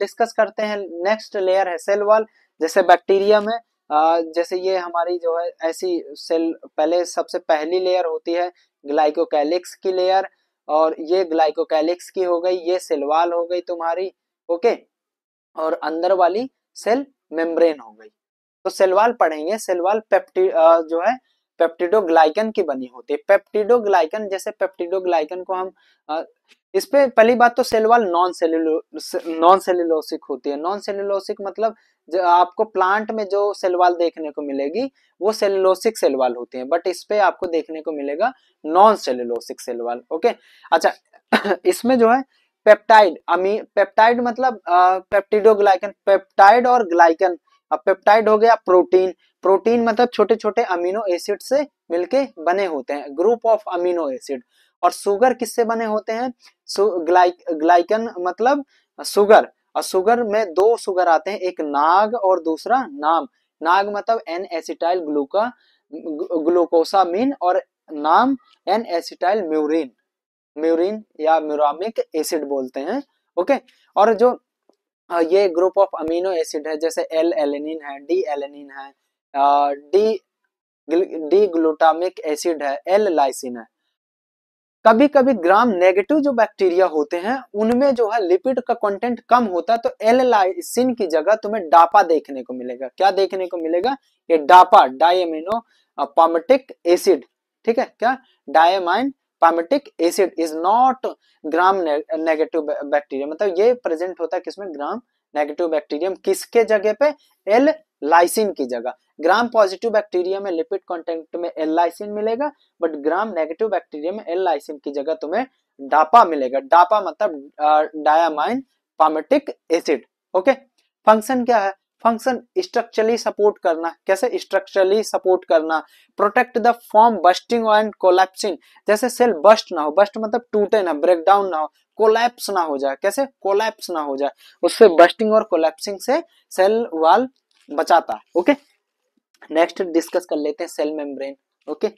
डिस्कस करते हैं नेक्स्ट लेयर है सेल वॉल जैसे बैक्टीरिया में आ, जैसे ये हमारी जो है ऐसी सेल पहले सबसे पहली लेयर होती है ग्लाइकोकैलिक्स की लेयर और ये ग्लाइकोकैलिक्स की हो गई ये सेल वॉल हो गई तुम्हारी ओके और अंदर वाली सेल मेम्ब्रेन हो गई तो सेल वॉल पढ़ेंगे सेल वॉल पेप्टी जो है पेप्टिडोग्लाइकन की बनी होती है पेप्टिडोग्लाइकन जैसे पेप्टिडोग्लाइकन को हम इस पे पहली बात तो सेल वॉल नॉन सेल्युलो नॉन सेल्यूलोसिक होती है नॉन सेल्यूलोसिक मतलब जो आपको प्लांट में जो सेल वॉल देखने को मिलेगी वो सेल्युलोसिक सेल वॉल होती है बट इस पे आपको देखने को मिलेगा non cellulosic cell wall okay अच्छा (clears throat) इसमें जो है पेप्टाइड अमी पेप्टाइड मतलब पेप्टिडोग्लाइकन पेप्टाइड और ग्लाइकन अब पेप्टाइड हो गया प्रोटीन प्रोटीन मतलब छोटे छोटे अमीनो एसिड से मिलके बने होते हैं ग्रुप ऑफ अमीनो एसिड और सुगर किससे बने होते हैं ग्लाइकन मतलब सुगर और सुगर में दो सुगर आते हैं एक नाग और दूसरा नाम नाग मतलब एन एसिटाइल ग्लूका ग्लूकोसामीन और नाम एन एसिटाइल म्यूरिन म्यूरिन या म्यूरामिक एसिड बोलते हैं ओके और जो ये ग्रुप ऑफ अमीनो एसिड है जैसे एल एलेनिन है डी एलेनिन है डी डी ग्लूटामिक एसिड है एल लाइसिन है कभी कभी ग्राम नेगेटिव जो बैक्टीरिया होते हैं उनमें जो है लिपिड का कंटेंट कम होता है तो एल लाइसिन की जगह तुम्हें डापा देखने को मिलेगा क्या देखने को मिलेगा ये डापा डायमिनो पामेटिक एसिड ठीक है क्या diamine pimelic acid is not gram negative bacteria मतलब ये प्रेजेंट होता है किसमें ग्राम नेगेटिव बैक्टीरियम किसके जगह पे एल लाइसिन की जगह ग्राम पॉजिटिव बैक्टीरिया में लिपिड कॉन्टेंट में एल लाइसिन मिलेगा बट ग्राम नेगेटिव बैक्टीरिया में एल लाइसिन की जगह तुम्हें डापा मिलेगा डापा मतलब diamine pimelic acid okay function क्या है फंक्शन स्ट्रक्चरली सपोर्ट करना कैसे स्ट्रक्चरली सपोर्ट करना protect the form bursting and collapsing जैसे सेल बस्ट ना हो बस्ट मतलब टूटे ना ब्रेक डाउन ना हो कोलैप्स ना हो जाए कैसे कोलैप्स ना हो जाए उससे बस्टिंग और कोलैप्सिंग से सेल वाल बचाता है ओके नेक्स्ट डिस्कस कर लेते हैं cell membrane okay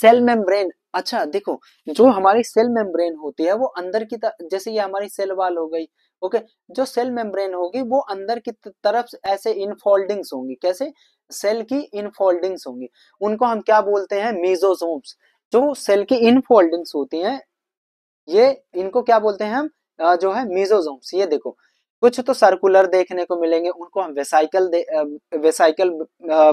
cell membrane अच्छा देखो जो हमारी सेल मेम्ब्रेन होती है वो अंदर की तरफ जैसे ये हमारी सेल वाल हो गई ओके जो सेल मेम्ब्रेन होगी वो अंदर की तरफ ऐसे इनफोल्डिंग्स होंगी कैसे सेल की इनफोल्डिंग्स होंगी उनको हम क्या बोलते हैं मीजोसोम्स जो सेल की इनफोल्डिंग्स होती हैं ये इनको क्या बोलते हैं हम जो है मीजोसोम्स ये देखो कुछ तो सर्कुलर देखने को मिलेंगे उनको हम वेसाइकल वेसाइकल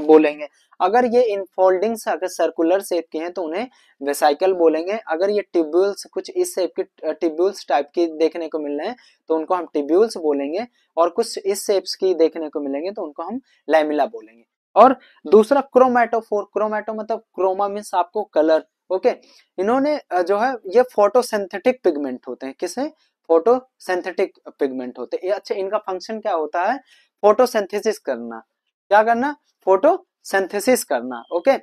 बोलेंगे अगर ये इनफोल्डिंग्स अगर सर्कुलर शेप के हैं तो उन्हें वेसाइकल बोलेंगे अगर ये ट्यूब्यूल्स कुछ इस शेप के ट्यूब्यूल्स टाइप की देखने को मिल रहे हैं तो उनको हम ट्यूब्यूल्स बोलेंगे और कुछ इस शेप्स की देखने को मिलेंगे तो उनको हम लैमिला बोलेंगे और दूसरा क्रोमैटोफोर क्रोमैटो मतलब क्रोमा मीन्स आपको कलर ओके okay. इन्होंने जो है ये फोटोसिंथेटिक पिगमेंट होते हैं किसे फोटोसिंथेटिक पिगमेंट होते हैं अच्छा इनका फंक्शन क्या होता है फोटोसिंथेसिस करना क्या करना फोटोसिंथेसिस करना okay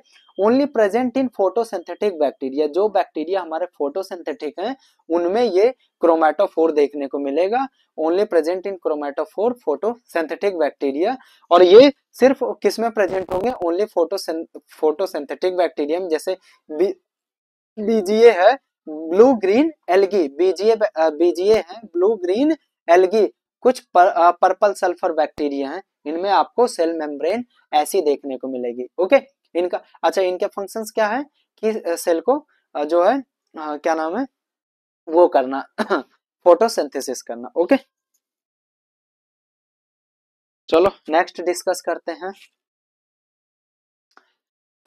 only present in photosynthetic bacteria जो बैक्टीरिया हमारे फोटोसिंथेटिक हैं उनमें ये क्रोमेटोफोर देखने को मिलेगा only present in chromatophore photosynthetic bacteria और ये सिर्फ किसमें प्रेजेंट होंगे ओनली फोटो फोटोसिंथेटिक बैक्टीरियम जैसे बीजीए है blue green algae BGA BGA है ब्लू ग्रीन एलगी कुछ पर, आ, पर्पल सल्फर बैक्टीरिया हैं इनमें आपको सेल मेम्ब्रेन ऐसी देखने को मिलेगी ओके इनका अच्छा इनके फंक्शंस क्या है कि सेल को जो है आ, क्या नाम है वो करना (coughs) फोटोसिंथेसिस करना ओके चलो नेक्स्ट डिस्कस करते हैं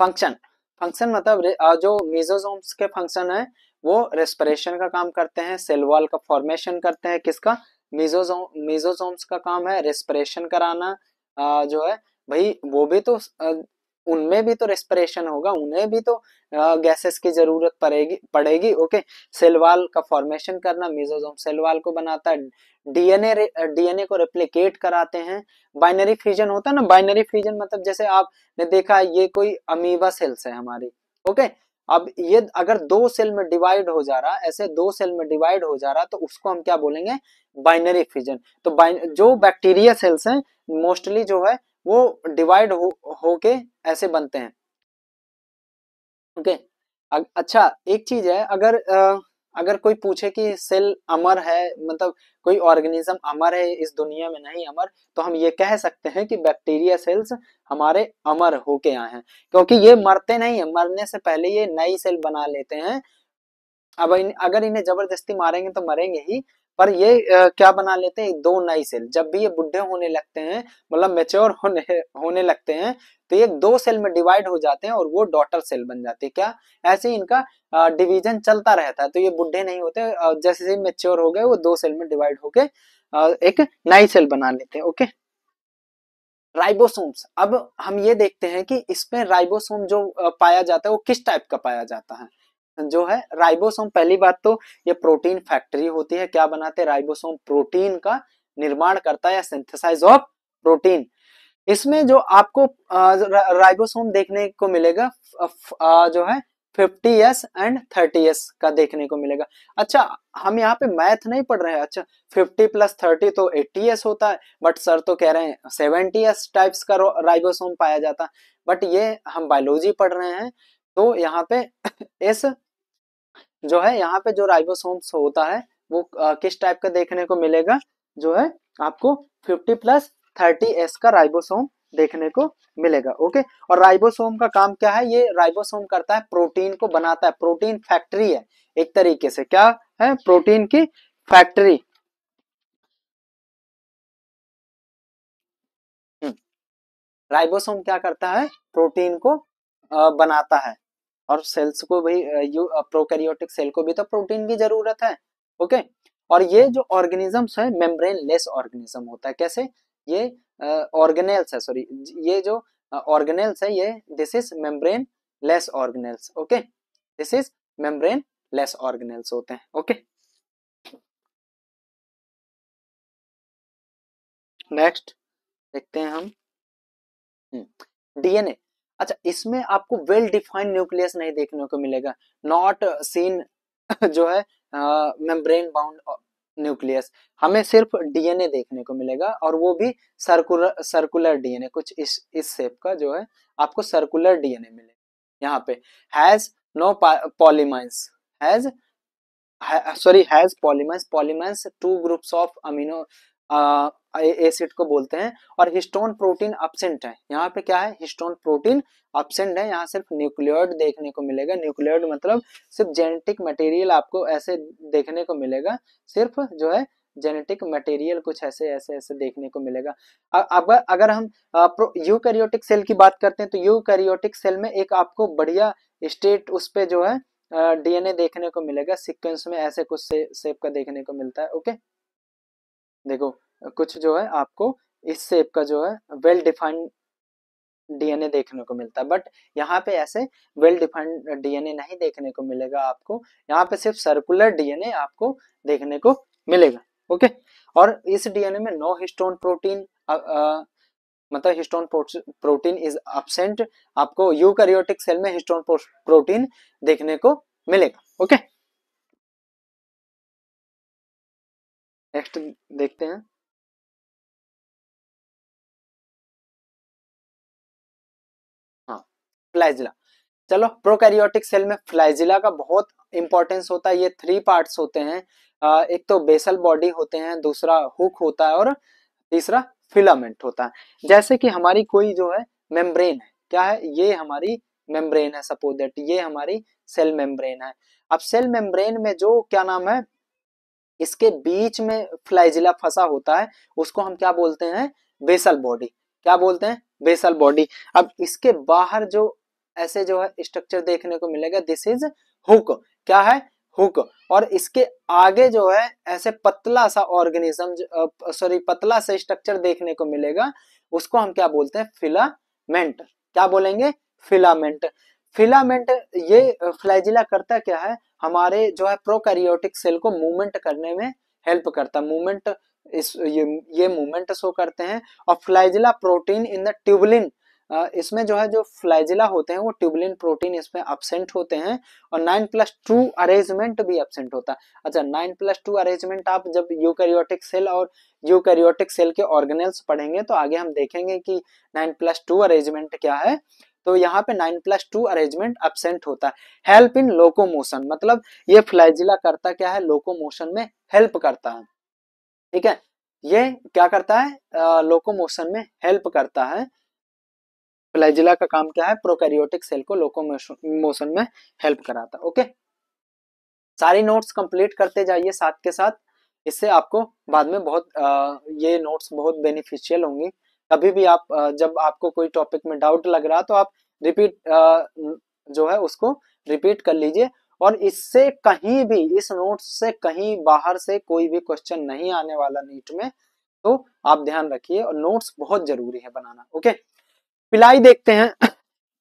फंक्शन फंक्शन मतलब जो मीजोजोम्स के फंक्शन है वो रेस्परेशन का काम करते हैं सेल वॉल का फॉर्मेशन करते हैं किसका मीजोजोम मीजोजोम्स का काम है रेस्परेशन कराना आ, जो है भाई वो भी तो उनमें भी तो रेस्परेशन होगा उन्हें भी तो गैसेस की जरूरत पड़ेगी पड़ेगी ओके सेल वॉल का फॉर्मेशन करना मीजोजोम सेल वॉल को बनाता है डीएनए डीएनए को रेप्लिकेट कराते हैं बाइनरी फ्यूजन होता है ना बाइनरी फ्यूजन मतलब जैसे आपने देखा ये कोई अमीबा सेल्स है हमारी ओके अब ये अगर दो सेल में डिवाइड हो जा रहा ऐसे दो सेल में डिवाइड हो जा रहा तो उसको हम क्या बोलेंगे बाइनरी फिजन तो जो बैक्टीरिया सेल्स हैं मोस्टली जो है वो डिवाइड हो होके ऐसे बनते हैं ओके okay. अच्छा एक चीज है अगर आ, अगर कोई पूछे कि सेल अमर है मतलब कोई ऑर्गेनिज्म अमर है इस दुनिया में नहीं अमर तो हम ये कह सकते हैं कि बैक्टीरिया सेल्स हमारे अमर होके आए हैं क्योंकि ये मरते नहीं है मरने से पहले ये नई सेल बना लेते हैं अब इन, अगर इन्हें जबरदस्ती मारेंगे तो मरेंगे ही पर ये आ, क्या बना लेते हैं दो नई सेल जब भी ये बुढ़े होने लगते हैं मतलब मेच्योर होने होने लगते हैं तो ये दो सेल में डिवाइड हो जाते हैं और वो डॉटर सेल बन जाती है क्या ऐसे ही इनका डिवीजन चलता रहता है तो ये बुढ़े नहीं होते जैसे मेच्योर हो गए वो दो सेल में डिवाइड होके एक नई सेल बना लेते हैं ओके राइबोसोम्स अब हम ये देखते हैं कि इसमें राइबोसोम जो पाया जाता है वो किस टाइप का पाया जाता है जो है राइबोसोम पहली बात तो ये प्रोटीन फैक्ट्री होती है क्या बनाते हैं राइबोसोम प्रोटीन का निर्माण करता है या सिंथेसाइज ऑफ प्रोटीन इसमें जो आपको राइबोसोम देखने को मिलेगा जो है 50s एंड 30s का देखने को मिलेगा अच्छा हम यहाँ पे मैथ नहीं पढ़ रहे हैं अच्छा 50 प्लस 30 तो 80s होता है बट सर तो कह रहे हैं 70s टाइप्स का राइबोसोम पाया जाता है बट ये हम बायोलॉजी पढ़ रहे हैं तो यहाँ पे इस जो है यहाँ पे जो राइबोसोम्स होता है वो आ, किस टाइप का देखने को मिलेगा जो है आपको 50 प्लस 30 एस का राइबोसोम देखने को मिलेगा ओके और राइबोसोम का काम क्या है ये राइबोसोम करता है प्रोटीन को बनाता है प्रोटीन फैक्ट्री है एक तरीके से क्या है प्रोटीन की फैक्ट्री हम्म। राइबोसोम क्या करता है प्रोटीन को बनाता है और सेल्स को भी यू प्रोकैरियोटिक सेल को भी तो प्रोटीन की जरूरत है ओके और ये जो ऑर्गेनिजम्स है मेम्ब्रेन लेस ऑर्गेनिज्म होता है कैसे ये ऑर्गेनेल्स है सॉरी ये जो ऑर्गेनेल्स है ये this is membrane less organelles okay this is membrane less organelles होते हैं ओके नेक्स्ट देखते हैं हम डीएनए हम्म, अच्छा इसमें आपको वेल डिफाइंड न्यूक्लियस नहीं देखने को मिलेगा नॉट सीन (laughs) जो है मेम्ब्रेन बाउंड न्यूक्लियस हमें सिर्फ डीएनए देखने को मिलेगा और वो भी सर्कुलर सर्कुलर डीएनए कुछ इस इस शेप का जो है आपको सर्कुलर डीएनए मिलेगा यहाँ पे has no polyamines has sorry has polyamines polyamines two groups of amino acid को बोलते हैं और हिस्टोन प्रोटीन अपसेंट है यहाँ पे क्या है हिस्टोन प्रोटीन अपसेंट है यहाँ सिर्फ न्यूक्लियर्ड देखने को मिलेगा न्यूक्लियर्ड मतलब सिर्फ जेनेटिक मटेरियल आपको ऐसे देखने को मिलेगा सिर्फ जो है जेनेटिक मटेरियल कुछ ऐसे ऐसे ऐसे देखने को मिलेगा अब अगर हम यूकैरियोटिक सेल की बात करते हैं तो यूकैरियोटिक सेल में एक आपको बढ़िया स्टेट उस पर जो है डीएनए देखने को मिलेगा सीक्वेंस में ऐसे कुछ से, सेप का देखने को मिलता है ओके देखो कुछ जो है आपको इस सेप का जो है वेल डिफाइंड डीएनए देखने को मिलता है बट यहाँ पे ऐसे वेल डिफाइंड डीएनए नहीं देखने को मिलेगा आपको यहाँ पे सिर्फ सर्कुलर डीएनए आपको देखने को मिलेगा ओके और इस डीएनए में नो हिस्टोन प्रोटीन मतलब हिस्टोन प्रोटीन इज एबसेंट आपको यूकैरियोटिक सेल में हिस्टोन प्रोटीन देखने को मिलेगा ओके नेक्स्ट देखते हैं फ्लाइजिला चलो प्रोकैरियोटिक सेल में फ्लाइजिला का बहुत इंपॉर्टेंस होता है ये थ्री पार्ट्स होते हैं एक तो बेसल बॉडी होते हैं दूसरा हुक होता है और तीसरा फिलामेंट होता है जैसे कि हमारी कोई जो है मेम्ब्रेन है क्या है ये हमारी मेम्ब्रेन है सपोज दैट ये हमारी सेल मेम्ब्रेन है अब सेल मेम्ब्रेन में जो क्या नाम है इसके बीच में फ्लाइजिला फंसा होता है उसको हम क्या बोलते हैं बेसल बॉडी क्या बोलते हैं बेसल बॉडी अब इसके बाहर जो ऐसे जो है स्ट्रक्चर देखने को मिलेगा दिस इज हुक क्या है हुक और इसके आगे जो है ऐसे पतला सा ऑर्गेनिज्म सॉरी पतला सा स्ट्रक्चर देखने को मिलेगा उसको हम क्या बोलते हैं फिलामेंट क्या बोलेंगे फिलामेंट फिलामेंट ये फ्लैजिला करता क्या है हमारे जो है प्रोकैरियोटिक सेल को मूवमेंट करने में हेल्प करता मूवमेंट इस ये ये मूवमेंट शो करते हैं और flagella protein in the tubulin इसमें जो है जो फ्लैजिला होते हैं वो ट्यूबलिन प्रोटीन इसमें अपसेंट होते हैं और नाइन प्लस टू अरेंजमेंट भी अपसेंट होता है अच्छा नाइन प्लस टू अरेंजमेंट आप जब यूकैरियोटिक सेल और यूकैरियोटिक सेल के ऑर्गेनल्स पढ़ेंगे तो आगे हम देखेंगे कि नाइन प्लस टू अरेंजमेंट क्या है तो यहाँ पे nine plus two arrangement absent होता है हेल्प इन लोकोमोशन मतलब ये फ्लैजिला करता क्या है लोकोमोशन में हेल्प करता है ठीक है ये क्या करता है लोकोमोशन में हेल्प करता है फ्लैजिला का काम क्या है प्रोकैरियोटिक सेल को लोकोमोशन में हेल्प कराता ओके सारी नोट्स कंप्लीट करते जाइए साथ के साथ इससे आपको बाद में बहुत आ, ये नोट्स बहुत बेनिफिशियल होंगी कभी भी आप आ, जब आपको कोई टॉपिक में डाउट लग रहा तो आप रिपीट आ, जो है उसको रिपीट कर लीजिए और इससे कहीं भी इस नोट्स से कहीं बाहर से कोई भी क्वेश्चन नहीं आने वाला नीट में तो आप ध्यान रखिए और नोट्स बहुत जरूरी है बनाना ओके पिलाई देखते हैं (laughs)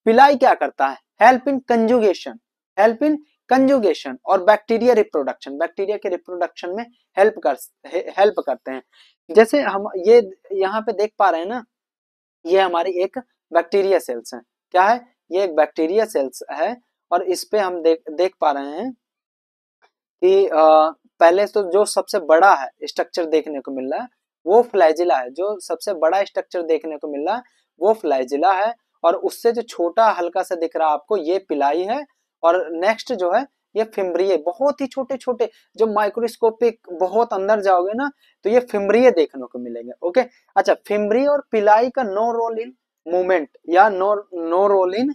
पिलाई क्या करता है help in conjugation help in conjugation और बैक्टीरिया रिप्रोडक्शन बैक्टीरिया के रिप्रोडक्शन में हेल्प कर हेल्प करते हैं जैसे हम ये यहाँ पे देख पा रहे हैं ना ये हमारी एक बैक्टीरिया सेल्स है क्या है ये एक बैक्टीरिया सेल्स है और इस पे हम देख देख पा रहे हैं कि आ, पहले तो जो सबसे बड़ा है स्ट्रक्चर देखने को मिल रहा है वो फ्लैजिला है जो सबसे बड़ा स्ट्रक्चर देखने को मिल रहा है वो फ्लाइजिला है और उससे जो छोटा हल्का सा दिख रहा है आपको ये पिलाई है और नेक्स्ट जो है ये फिम्बरिये बहुत ही छोटे छोटे जो माइक्रोस्कोपिक बहुत अंदर जाओगे ना तो ये फिम्बरिये देखने को मिलेंगे ओके अच्छा फिम्बरी और पिलाई का नो रोल इन मूवमेंट या no no role in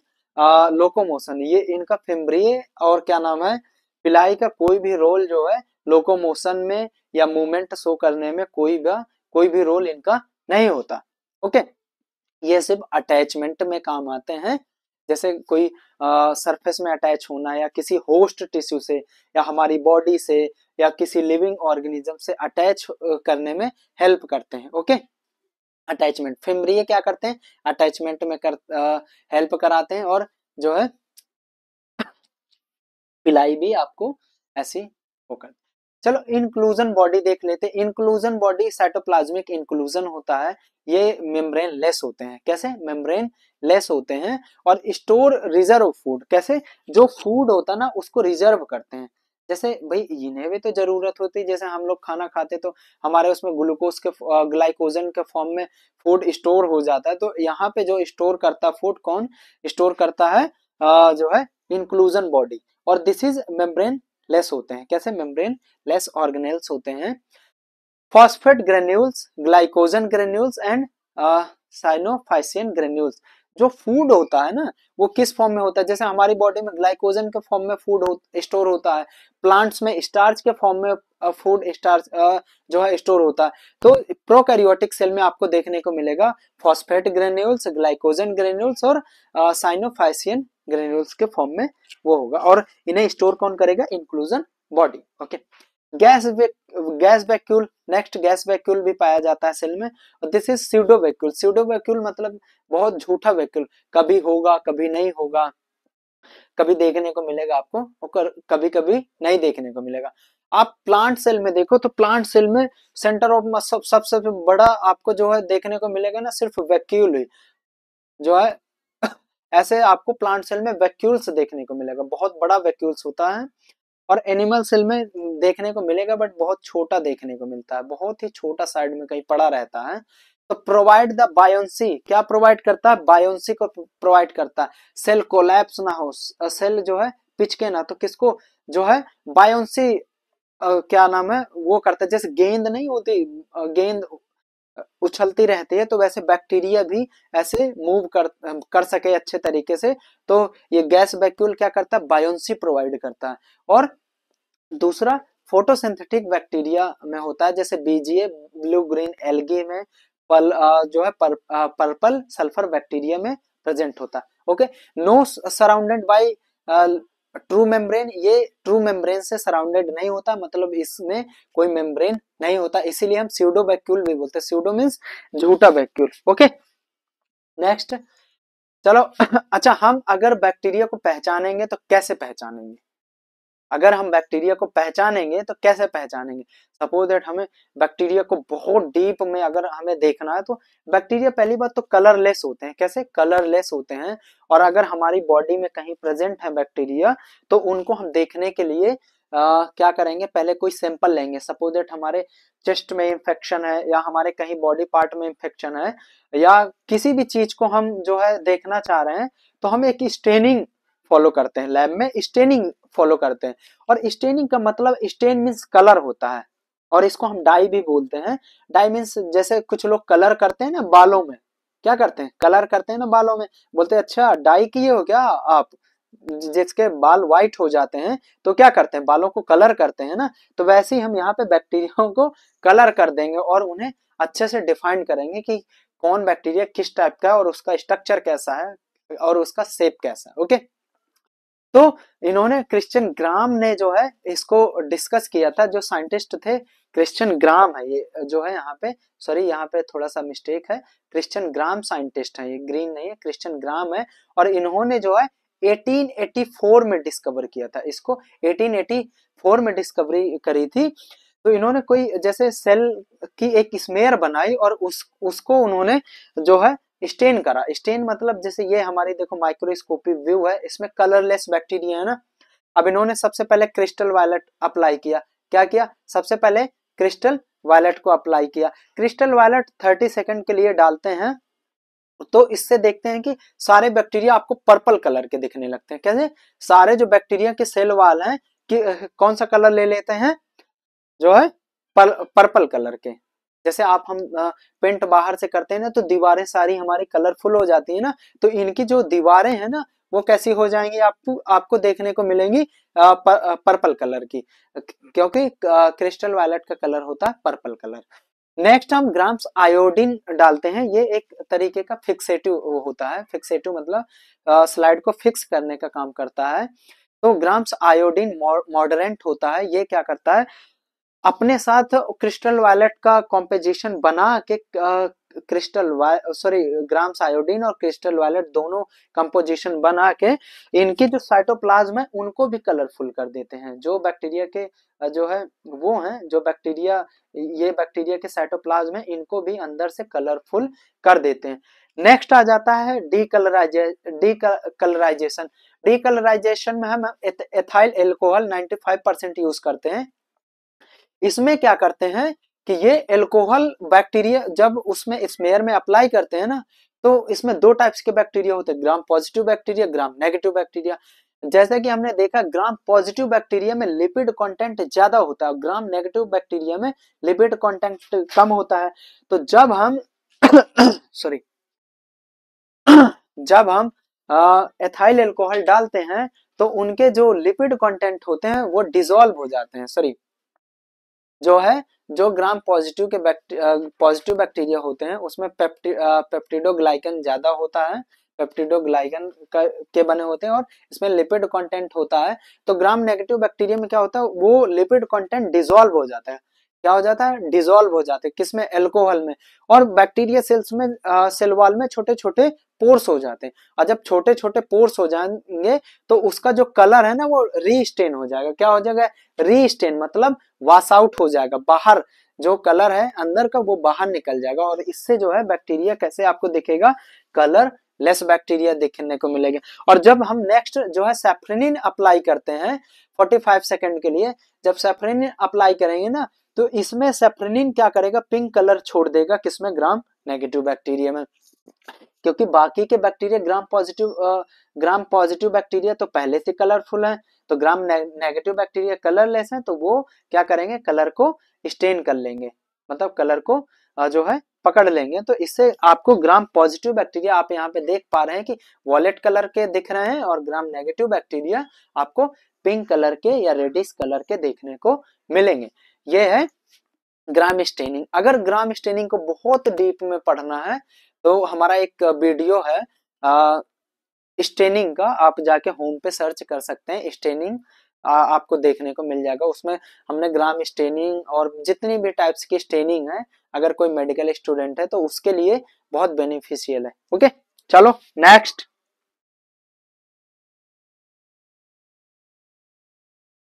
locomotion ये इनका फिम्बरिये और क्या नाम है पिलाई का कोई भी रोल जो है लोकोमोशन में या मूवमेंट शो करने में कोई भी कोई भी रोल इनका नहीं होता ओके okay? ये सिर्फ अटैचमेंट में काम आते हैं जैसे कोई सरफेस में अटैच होना या किसी होस्ट टिश्यू से या हमारी बॉडी से या किसी लिविंग ऑर्गेनिज्म से अटैच करने में हेल्प करते हैं ओके अटैचमेंट फिमरी क्या करते हैं अटैचमेंट में कर हेल्प कराते हैं और जो है (coughs) पिलाई भी आपको ऐसी वो करते चलो इंक्लूजन बॉडी देख लेते हैं इंक्लूजन बॉडी साइटोप्लाज्मिक इंक्लूजन होता है ये मेम्ब्रेन लेस होते हैं कैसे मेम्ब्रेन लेस होते हैं और स्टोर रिजर्व फूड कैसे जो फूड होता है ना उसको रिजर्व करते हैं जैसे भाई इन्हें भी तो जरूरत होती है जैसे हम लोग खाना खाते तो हमारे उसमें ग्लूकोज के ग्लाइकोजन के फॉर्म में फूड स्टोर हो जाता है तो यहाँ पे जो स्टोर करता फूड कौन स्टोर करता है जो है इंक्लूजन बॉडी और दिस इज मेम्ब्रेन लेस होते हैं कैसे मेम्ब्रेन लेस ऑर्गेनेल्स होते हैं phosphate granules glycogen granules and cyanophycean granules जो फूड होता है ना वो किस फॉर्म में होता है जैसे हमारी बॉडी में ग्लाइकोजन के फॉर्म में फूड हो, स्टोर होता है प्लांट्स में स्टार्च के फॉर्म में फूड स्टार्च जो है स्टोर होता है तो प्रोकैरियोटिक सेल में आपको देखने को मिलेगा फॉस्फेट ग्रेन्यूल्स ग्लाइकोजन ग्रेन्यूल्स और साइनोफाइसियन ग्रेन्यूल्स के फॉर्म में वो होगा और इन्हें स्टोर कौन करेगा inclusion body okay gas gas vacuole next gas vacuole भी पाया जाता है सेल में और this is pseudo vacuole pseudo vacuole मतलब बहुत झूठा वैक्यूल कभी होगा कभी नहीं होगा कभी देखने को मिलेगा आपको और कभी कभी नहीं देखने को मिलेगा आप प्लांट सेल में देखो तो प्लांट सेल में सेंटर ऑफ मस सबसे बड़ा आपको जो है देखने को मिलेगा ना सिर्फ वैक्यूल ही जो है (coughs) ऐसे आपको प्लांट सेल में वैक्यूल्स देखने को मिलेगा बहुत बड़ा वैक्यूल्स होता है और एनिमल सेल में देखने को मिलेगा बट बहुत छोटा देखने को मिलता है बहुत ही छोटा साइड में कहीं पड़ा रहता है तो प्रोवाइड द बायोन्सी क्या प्रोवाइड करता है बायोन्सी को प्रोवाइड करता है सेल कोलैप्स ना हो सेल जो है पिचके ना तो किसको जो है बायोन्सी क्या नाम है वो करता है जैसे गेंद नहीं होती गेंद उछलती रहती है तो वैसे बैक्टीरिया भी ऐसे मूव कर कर सके अच्छे तरीके से तो ये गैस वैक्यूल क्या करता है बायोन्सी प्रोवाइड करता है और दूसरा फोटोसिंथेटिक बैक्टीरिया में होता है जैसे बीजीए ब्लू ग्रीन एलगी में पल जो है पर, पर्पल सल्फर बैक्टीरिया में प्रेजेंट होता है okay no surrounded by true membrane ये ट्रू मेम्ब्रेन से सराउंडेड नहीं होता मतलब इसमें कोई मेम्ब्रेन नहीं होता इसीलिए हम सीडो वैक्यूल भी बोलते हैं सीडो मीन्स झूठा वैक्यूल ओके नेक्स्ट चलो (clears throat) अच्छा हम अगर बैक्टीरिया को पहचानेंगे तो कैसे पहचानेंगे अगर हम बैक्टीरिया को पहचानेंगे तो कैसे पहचानेंगे सपोज दैट हमें बैक्टीरिया को बहुत डीप में अगर हमें देखना है तो बैक्टीरिया पहली बात तो कलरलेस होते हैं कैसे कलरलेस होते हैं और अगर हमारी बॉडी में कहीं प्रेजेंट है बैक्टीरिया तो उनको हम देखने के लिए Uh, क्या करेंगे पहले कोई सैंपल लेंगे सपोज दैट हमारे चेस्ट में इंफेक्शन है या हमारे कहीं बॉडी पार्ट में इंफेक्शन है या किसी भी चीज को हम जो है देखना चाह रहे हैं तो हम एक स्टेनिंग फॉलो करते हैं लैब में स्टेनिंग फॉलो करते हैं और स्टेनिंग का मतलब स्टेन मीन्स कलर होता है और इसको हम डाई भी बोलते हैं डाई मीन्स जैसे कुछ लोग कलर करते हैं ना बालों में क्या करते हैं कलर करते हैं ना बालों में बोलते हैं अच्छा डाई किए हो क्या आप जिसके बाल व्हाइट हो जाते हैं तो क्या करते हैं बालों को कलर करते हैं ना तो वैसे ही हम यहाँ पे बैक्टीरियाओं को कलर कर देंगे और उन्हें अच्छे से डिफाइन करेंगे कि कौन बैक्टीरिया किस टाइप का है और उसका स्ट्रक्चर कैसा है और उसका शेप कैसा है ओके तो इन्होंने क्रिश्चियन ग्राम ने जो है इसको डिस्कस किया था जो साइंटिस्ट थे क्रिश्चियन ग्राम है ये जो है यहाँ पे सॉरी यहाँ पे थोड़ा सा मिस्टेक है क्रिश्चियन ग्राम साइंटिस्ट है ये ग्रीन नहीं है क्रिश्चियन ग्राम है और इन्होंने जो है 1884 में डिस्कवर किया था इसको 1884 में डिस्कवरी करी थी तो इन्होंने कोई जैसे सेल की एक स्मेयर बनाई और उस उसको उन्होंने जो है स्टेन करा स्टेन मतलब जैसे ये हमारी देखो माइक्रोस्कोपी व्यू है इसमें कलरलेस बैक्टीरिया है ना अब इन्होंने सबसे पहले क्रिस्टल वायलट अप्लाई किया क्या किया सबसे पहले क्रिस्टल वायलट को अप्लाई किया क्रिस्टल वायलट थर्टी सेकेंड के लिए डालते हैं तो इससे देखते हैं कि सारे बैक्टीरिया आपको पर्पल कलर के दिखने लगते हैं कैसे सारे जो बैक्टीरिया के सेल वाल हैं कि कौन सा कलर ले लेते हैं जो है पर, पर्पल कलर के जैसे आप हम पेंट बाहर से करते हैं ना तो दीवारें सारी हमारी कलरफुल हो जाती है ना तो इनकी जो दीवारें हैं ना वो कैसी हो जाएंगी आपको आपको देखने को मिलेंगी पर, पर्पल कलर की क्योंकि क्रिस्टल वायलट का कलर होता है पर्पल कलर नेक्स्ट हम ग्राम्स आयोडीन डालते हैं ये एक तरीके का फिक्सेटिव होता है फिक्सेटिव मतलब स्लाइड को फिक्स करने का काम करता है तो ग्राम्स आयोडीन मॉडरेंट होता है ये क्या करता है अपने साथ क्रिस्टल वायलेट का कॉम्पोजिशन बना के क्रिस्टल सॉरी ग्राम्स आयोडीन और क्रिस्टल वायलेट दोनों कंपोजिशन बना के इनके जो साइटोप्लाज्म है उनको भी कलरफुल कर देते हैं जो बैक्टीरिया के जो है वो हैं जो बैक्टीरिया ये बैक्टीरिया के साइटोप्लाज्म है इनको भी अंदर से कलरफुल कर देते हैं नेक्स्ट आ जाता है डीकलराइजे डी डीकलराइजेशन में हम एथाइल एल्कोहल 95 परसेंट यूज करते हैं इसमें क्या करते हैं कि ये एल्कोहल बैक्टीरिया जब उसमें स्मेयर में अप्लाई करते हैं ना तो इसमें दो टाइप्स के बैक्टीरिया होते हैं Gram positive bacteria Gram negative bacteria जैसे कि हमने देखा ग्राम पॉजिटिव बैक्टीरिया में लिपिड कंटेंट ज्यादा होता है ग्राम नेगेटिव बैक्टीरिया में लिपिड कंटेंट कम होता है तो जब हम सॉरी (coughs) (coughs) जब हम एथाइल एल्कोहल डालते हैं तो उनके जो लिपिड कंटेंट होते हैं वो डिजोल्व हो जाते हैं सॉरी जो है जो ग्राम पॉजिटिव के पॉजिटिव बैक्टीरिया होते हैं उसमें पेप्टिडोग्लाइकन ज्यादा होता है पेप्टिडोग्लाइकन के बने होते हैं और इसमें लिपिड कंटेंट होता है तो ग्राम नेगेटिव बैक्टीरिया में क्या होता है वो लिपिड कंटेंट डिजोल्व हो जाता है क्या हो जाता है डिजोल्व हो जाते हैं किसमें एल्कोहल में और बैक्टीरिया सेल्स में सेलवाल में छोटे छोटे पोर्स हो जाते हैं और जब छोटे छोटे पोर्स हो जाएंगे तो उसका जो कलर है ना वो रीस्टेन हो जाएगा क्या हो जाएगा रीस्टेन मतलब वास आउट हो जाएगा बाहर जो कलर है अंदर का वो बाहर निकल जाएगा और इससे जो है बैक्टीरिया कैसे आपको दिखेगा कलर लेस बैक्टीरिया देखने को मिलेगा और जब हम नेक्स्ट जो है सेफ्रेनिन अप्लाई करते हैं 45 सेकंड के लिए जब सेफ्रेनिन अप्लाई करेंगे ना तो इसमें सेप्रेलिन क्या करेगा पिंक कलर छोड़ देगा किसमें ग्राम नेगेटिव बैक्टीरिया में क्योंकि बाकी के bacteria Gram positive Gram positive bacteria तो पहले से कलरफुल हैं तो ग्राम नेगेटिव बैक्टीरिया कलरलेस हैं तो वो क्या करेंगे कलर को स्टेन कर लेंगे मतलब कलर को जो है पकड़ लेंगे तो इससे आपको ग्राम पॉजिटिव बैक्टीरिया आप यहाँ पे देख पा रहे हैं कि वॉलेट कलर के दिख रहे हैं और ग्राम नेगेटिव बैक्टीरिया आपको पिंक कलर के या रेडिस कलर के देखने को मिलेंगे यह है ग्राम स्टेनिंग अगर ग्राम स्टेनिंग को बहुत डीप में पढ़ना है तो हमारा एक वीडियो है आ, स्टेनिंग का आप जाके होम पे सर्च कर सकते हैं स्टेनिंग आपको देखने को मिल जाएगा उसमें हमने ग्राम स्टेनिंग और जितनी भी टाइप्स की स्टेनिंग है अगर कोई मेडिकल स्टूडेंट है तो उसके लिए बहुत बेनिफिशियल है ओके चलो नेक्स्ट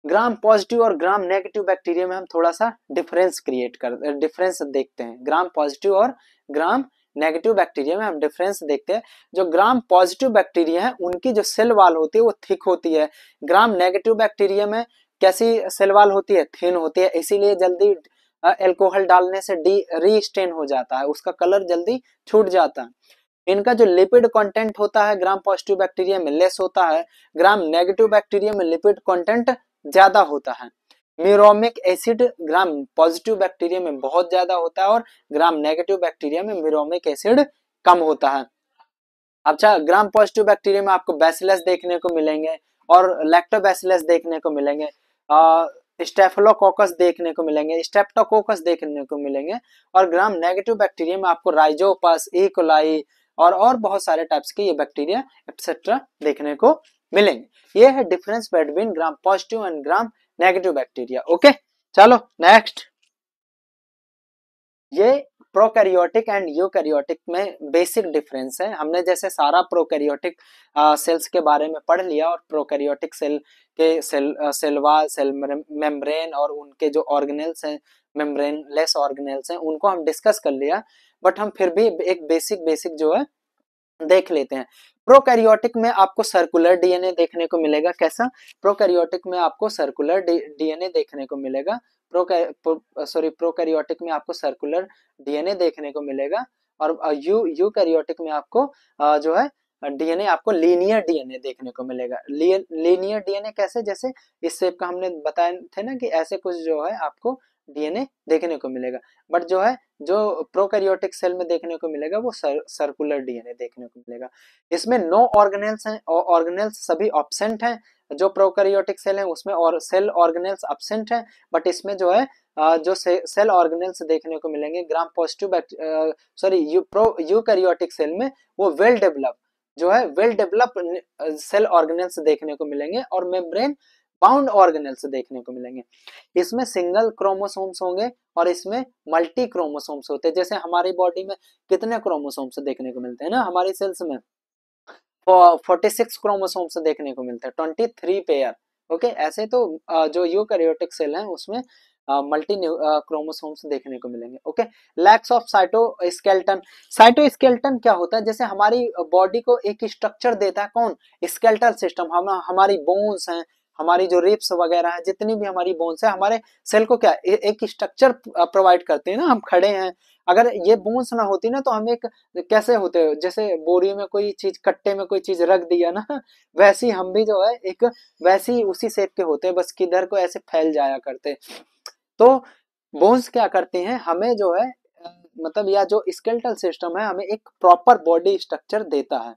ग्राम पॉजिटिव और ग्राम नेगेटिव बैक्टीरिया में हम थोड़ा सा डिफरेंस क्रिएट कर डिफरेंस देखते हैं ग्राम पॉजिटिव और ग्राम नेगेटिव बैक्टीरिया में हम डिफरेंस देखते हैं जो ग्राम पॉजिटिव बैक्टीरिया है उनकी जो सेल वाल होती है वो थिक होती है ग्राम नेगेटिव बैक्टीरिया में कैसी सेल वाल होती है थिन होती है इसीलिए जल्दी एल्कोहल डालने से डी स्टेन हो जाता है उसका कलर जल्दी छूट जाता है इनका जो लिपिड कंटेंट होता है ग्राम पॉजिटिव बैक्टीरिया में लेस होता है ग्राम नेगेटिव बैक्टीरिया में लिपिड कंटेंट ज्यादा होता है muramic acid Gram positive bacteria में बहुत ज्यादा होता है और ग्राम नेगेटिव बैक्टीरिया में मेरोमिक एसिड कम होता है अच्छा ग्राम पॉजिटिव बैक्टीरिया में आपको बैसिलस देखने को मिलेंगे और लैक्टोबैसिलस देखने को मिलेंगे स्टेफलोकोकस देखने को मिलेंगे स्टेप्टोकोकस देखने को मिलेंगे और ग्राम नेगेटिव बैक्टीरिया में आपको राइजोपस ई कोलाई और और बहुत सारे टाइप्स के ये बैक्टीरिया एक्सेट्रा देखने को मिलेंगे ये है difference between Gram positive and Gram negative bacteria okay चलो नेक्स्ट ये प्रोकैरियोटिक एंड यूकैरियोटिक में बेसिक डिफरेंस है हमने जैसे सारा प्रोकैरियोटिक सेल्स के बारे में पढ़ लिया और प्रोकैरियोटिक सेल के सेल सेलवाल सेल मेम्ब्रेन और उनके जो ऑर्गेनेल्स हैं मेम्ब्रेन लेस ऑर्गेनेल्स हैं उनको हम डिस्कस कर लिया बट हम फिर भी एक बेसिक बेसिक जो है देख लेते हैं प्रोकैरियोटिक में आपको सर्कुलर डीएनए देखने को मिलेगा कैसा प्रोकैरियोटिक में आपको सर्कुलर डीएनए देखने को मिलेगा प्रो सॉरी प्रोकैरियोटिक में आपको सर्कुलर डीएनए देखने को मिलेगा और यू यू कैरियोटिक में आपको जो है डीएनए आपको लीनियर डीएनए देखने को मिलेगा लीनियर डीएनए कैसे जैसे इस सेप का हमने बताए थे ना कि ऐसे कुछ जो है आपको डीएनए देखने को मिलेगा बट जो है जो प्रोकैरियोटिक सेल में देखने को मिलेगा वो सर, सर्कुलर डीएनए देखने को मिलेगा इसमें नो ऑर्गेनेल्स हैं और ऑर्गेनेल्स सभी ऑब्सेंट हैं जो प्रोकैरियोटिक सेल है उसमें और सेल ऑर्गेनेल्स अब्सेंट हैं बट इसमें जो है जो से, सेल ऑर्गेनेल्स देखने को मिलेंगे Gram positive sorry you pro cell में वो वेल डेवलप जो है वेल डेवलप सेल ऑर्गेनेल्स देखने को मिलेंगे और मेम्ब्रेन uh, बाउंड ऑर्गेनल्स देखने को मिलेंगे इसमें सिंगल क्रोमोसोम्स होंगे और इसमें मल्टी क्रोमोसोम्स होते हैं जैसे हमारी बॉडी में कितने क्रोमोसोम्स देखने को मिलते हैं ना हमारी सेल्स में फोर्टी सिक्स क्रोमोसोम्स देखने को मिलते हैं ट्वेंटी थ्री पेयर ओके ऐसे तो जो यूकैरियोटिक सेल है उसमें मल्टी क्रोमोसोम्स देखने को मिलेंगे okay lacks of cytoskeleton cytoskeleton क्या होता है जैसे हमारी बॉडी को एक स्ट्रक्चर देता है कौन स्केल्टल सिस्टम हम हमारी बोन्स हैं हमारी जो रिप्स वगैरह है जितनी भी हमारी बोन्स है हमारे सेल को क्या ए, एक स्ट्रक्चर प्रोवाइड करते हैं ना हम खड़े हैं अगर ये बोन्स ना होती ना तो हम एक कैसे होते हो जैसे बोरी में कोई चीज कट्टे में कोई चीज रख दिया ना (laughs) वैसी हम भी जो है एक वैसी उसी सेप के होते हैं बस किधर को ऐसे फैल जाया करते तो बोन्स क्या करते हैं हमें जो है मतलब या जो स्केल्टल सिस्टम है हमें एक प्रॉपर बॉडी स्ट्रक्चर देता है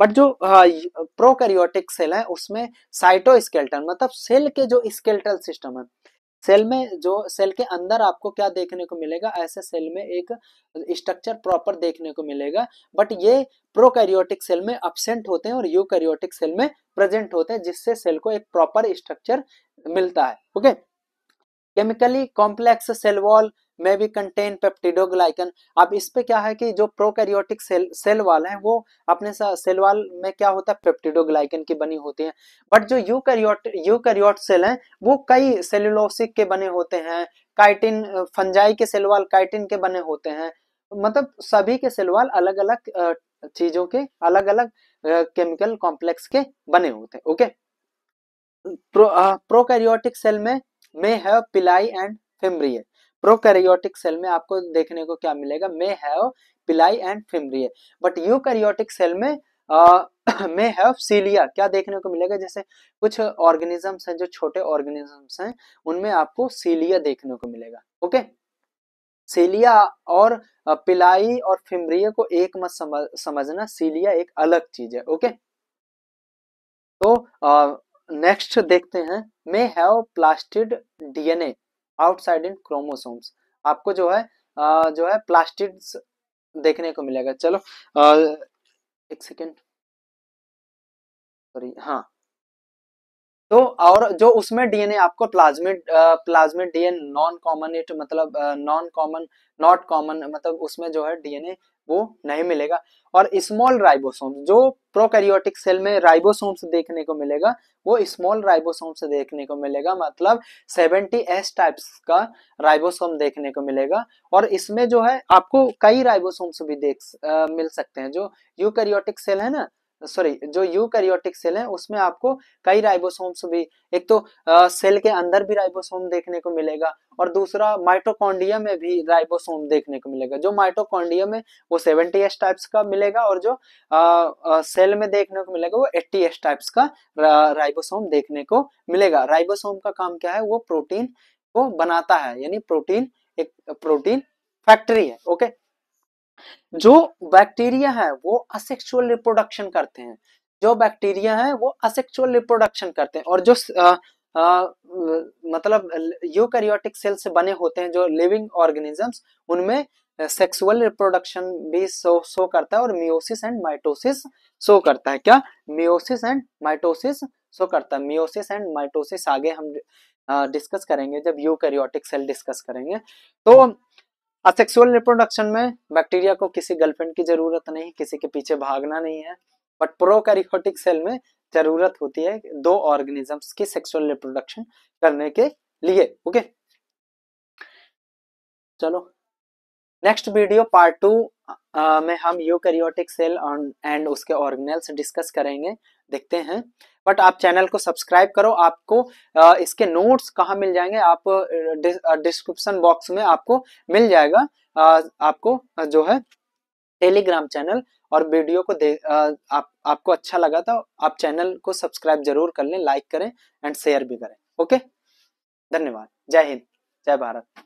बट जो प्रोकैरियोटिक हाँ, सेल है उसमें साइटोस्केल्टन मतलब सेल के जो स्केल्टल सिस्टम है सेल में जो सेल के अंदर आपको क्या देखने को मिलेगा ऐसे सेल में एक स्ट्रक्चर प्रॉपर देखने को मिलेगा बट ये प्रोकैरियोटिक सेल में अब्सेंट होते हैं और यूकैरियोटिक सेल में प्रेजेंट होते हैं जिससे सेल को एक प्रॉपर स्ट्रक्चर मिलता है okay chemically complex cell wall may be contain peptidoglycan अब इस पे क्या है कि जो प्रोकैरियोटिक सेल सेल वाल हैं वो अपने सेल वाल में क्या होता है पेप्टिडोग्लाइकन की बनी होती हैं बट जो यूकैरियोट यूकैरियोट सेल हैं वो कई सेलुलोसिक के बने होते हैं काइटिन फंजाई के सेल वाल काइटिन के बने होते हैं मतलब सभी के सेल वाल अलग अलग चीजों के अलग अलग केमिकल कॉम्प्लेक्स के बने होते हैं ओके प्रो प्रोकैरियोटिक सेल में may have pili and fimbriae prokaryotic cell में आपको देखने को क्या मिलेगा may have pili and fimbriae but eukaryotic cell में मे हैव सीलिया क्या देखने को मिलेगा जैसे कुछ ऑर्गेनिजम्स हैं जो छोटे ऑर्गेनिजम्स हैं उनमें आपको सीलिया देखने को मिलेगा ओके सीलिया और पिलाई और फिमरिया को एक मत समझना सीलिया एक अलग चीज है ओके तो नेक्स्ट देखते हैं may have plastid DNA outside in chromosomes आपको जो है जो है प्लास्टिड्स देखने को मिलेगा चलो एक सेकेंड सॉरी हाँ तो और जो उसमें डीएनए आपको plasmid plasmid DNA non common it मतलब नॉन कॉमन नॉट कॉमन मतलब उसमें जो है डीएनए वो नहीं मिलेगा और स्मॉल राइबोसोम जो प्रोकैरियोटिक सेल में राइबोसोम्स देखने को मिलेगा वो स्मॉल राइबोसोम से देखने को मिलेगा मतलब 70s टाइप्स का राइबोसोम देखने को मिलेगा और इसमें जो है आपको कई राइबोसोम्स भी देख आ, मिल सकते हैं जो यूकैरियोटिक सेल है ना सॉरी जो यूकैरियोटिक सेल है उसमें आपको कई राइबोसोम्स भी एक तो आ, सेल के अंदर भी राइबोसोम देखने को मिलेगा और दूसरा माइटोकॉन्ड्रिया में भी राइबोसोम देखने को मिलेगा जो माइटोकॉन्ड्रिया में वो सेवेंटी एस टाइप्स का मिलेगा और जो आ, आ, सेल में देखने को मिलेगा वो एट्टी एस टाइप्स का रा, राइबोसोम देखने को मिलेगा राइबोसोम का काम क्या है वो प्रोटीन को बनाता है यानी प्रोटीन एक प्रोटीन फैक्ट्री है ओके जो बैक्टीरिया है वो असेक्सुअल रिप्रोडक्शन करते हैं जो बैक्टीरिया है वो असेक्सुअल रिप्रोडक्शन करते हैं और जो आ, आ, मतलब यूकैरियोटिक सेल से बने होते हैं जो लिविंग ऑर्गेनिजम्स उनमें सेक्सुअल रिप्रोडक्शन भी शो शो करता है और मियोसिस एंड माइटोसिस शो करता है क्या मियोसिस एंड माइटोसिस शो करता है मियोसिस एंड माइटोसिस आगे हम डिस्कस करेंगे जब यूकैरियोटिक सेल डिस्कस करेंगे तो असेक्सुअल रिप्रोडक्शन में बैक्टीरिया को किसी गर्लफ्रेंड की जरूरत नहीं किसी के पीछे भागना नहीं है बट प्रोकैरियोटिक सेल में जरूरत होती है दो ऑर्गेनिजम्स की सेक्सुअल रिप्रोडक्शन करने के लिए ओके चलो नेक्स्ट वीडियो पार्ट टू में हम यूकैरियोटिक सेल एंड उसके ऑर्गेनल्स डिस्कस करेंगे देखते हैं बट आप चैनल को सब्सक्राइब करो आपको इसके नोट्स कहाँ मिल जाएंगे आप डिस्क्रिप्शन बॉक्स में आपको मिल जाएगा आपको जो है टेलीग्राम चैनल और वीडियो को दे आप आपको अच्छा लगा तो आप चैनल को सब्सक्राइब जरूर कर लें लाइक करें एंड शेयर भी करें ओके धन्यवाद जय हिंद जय भारत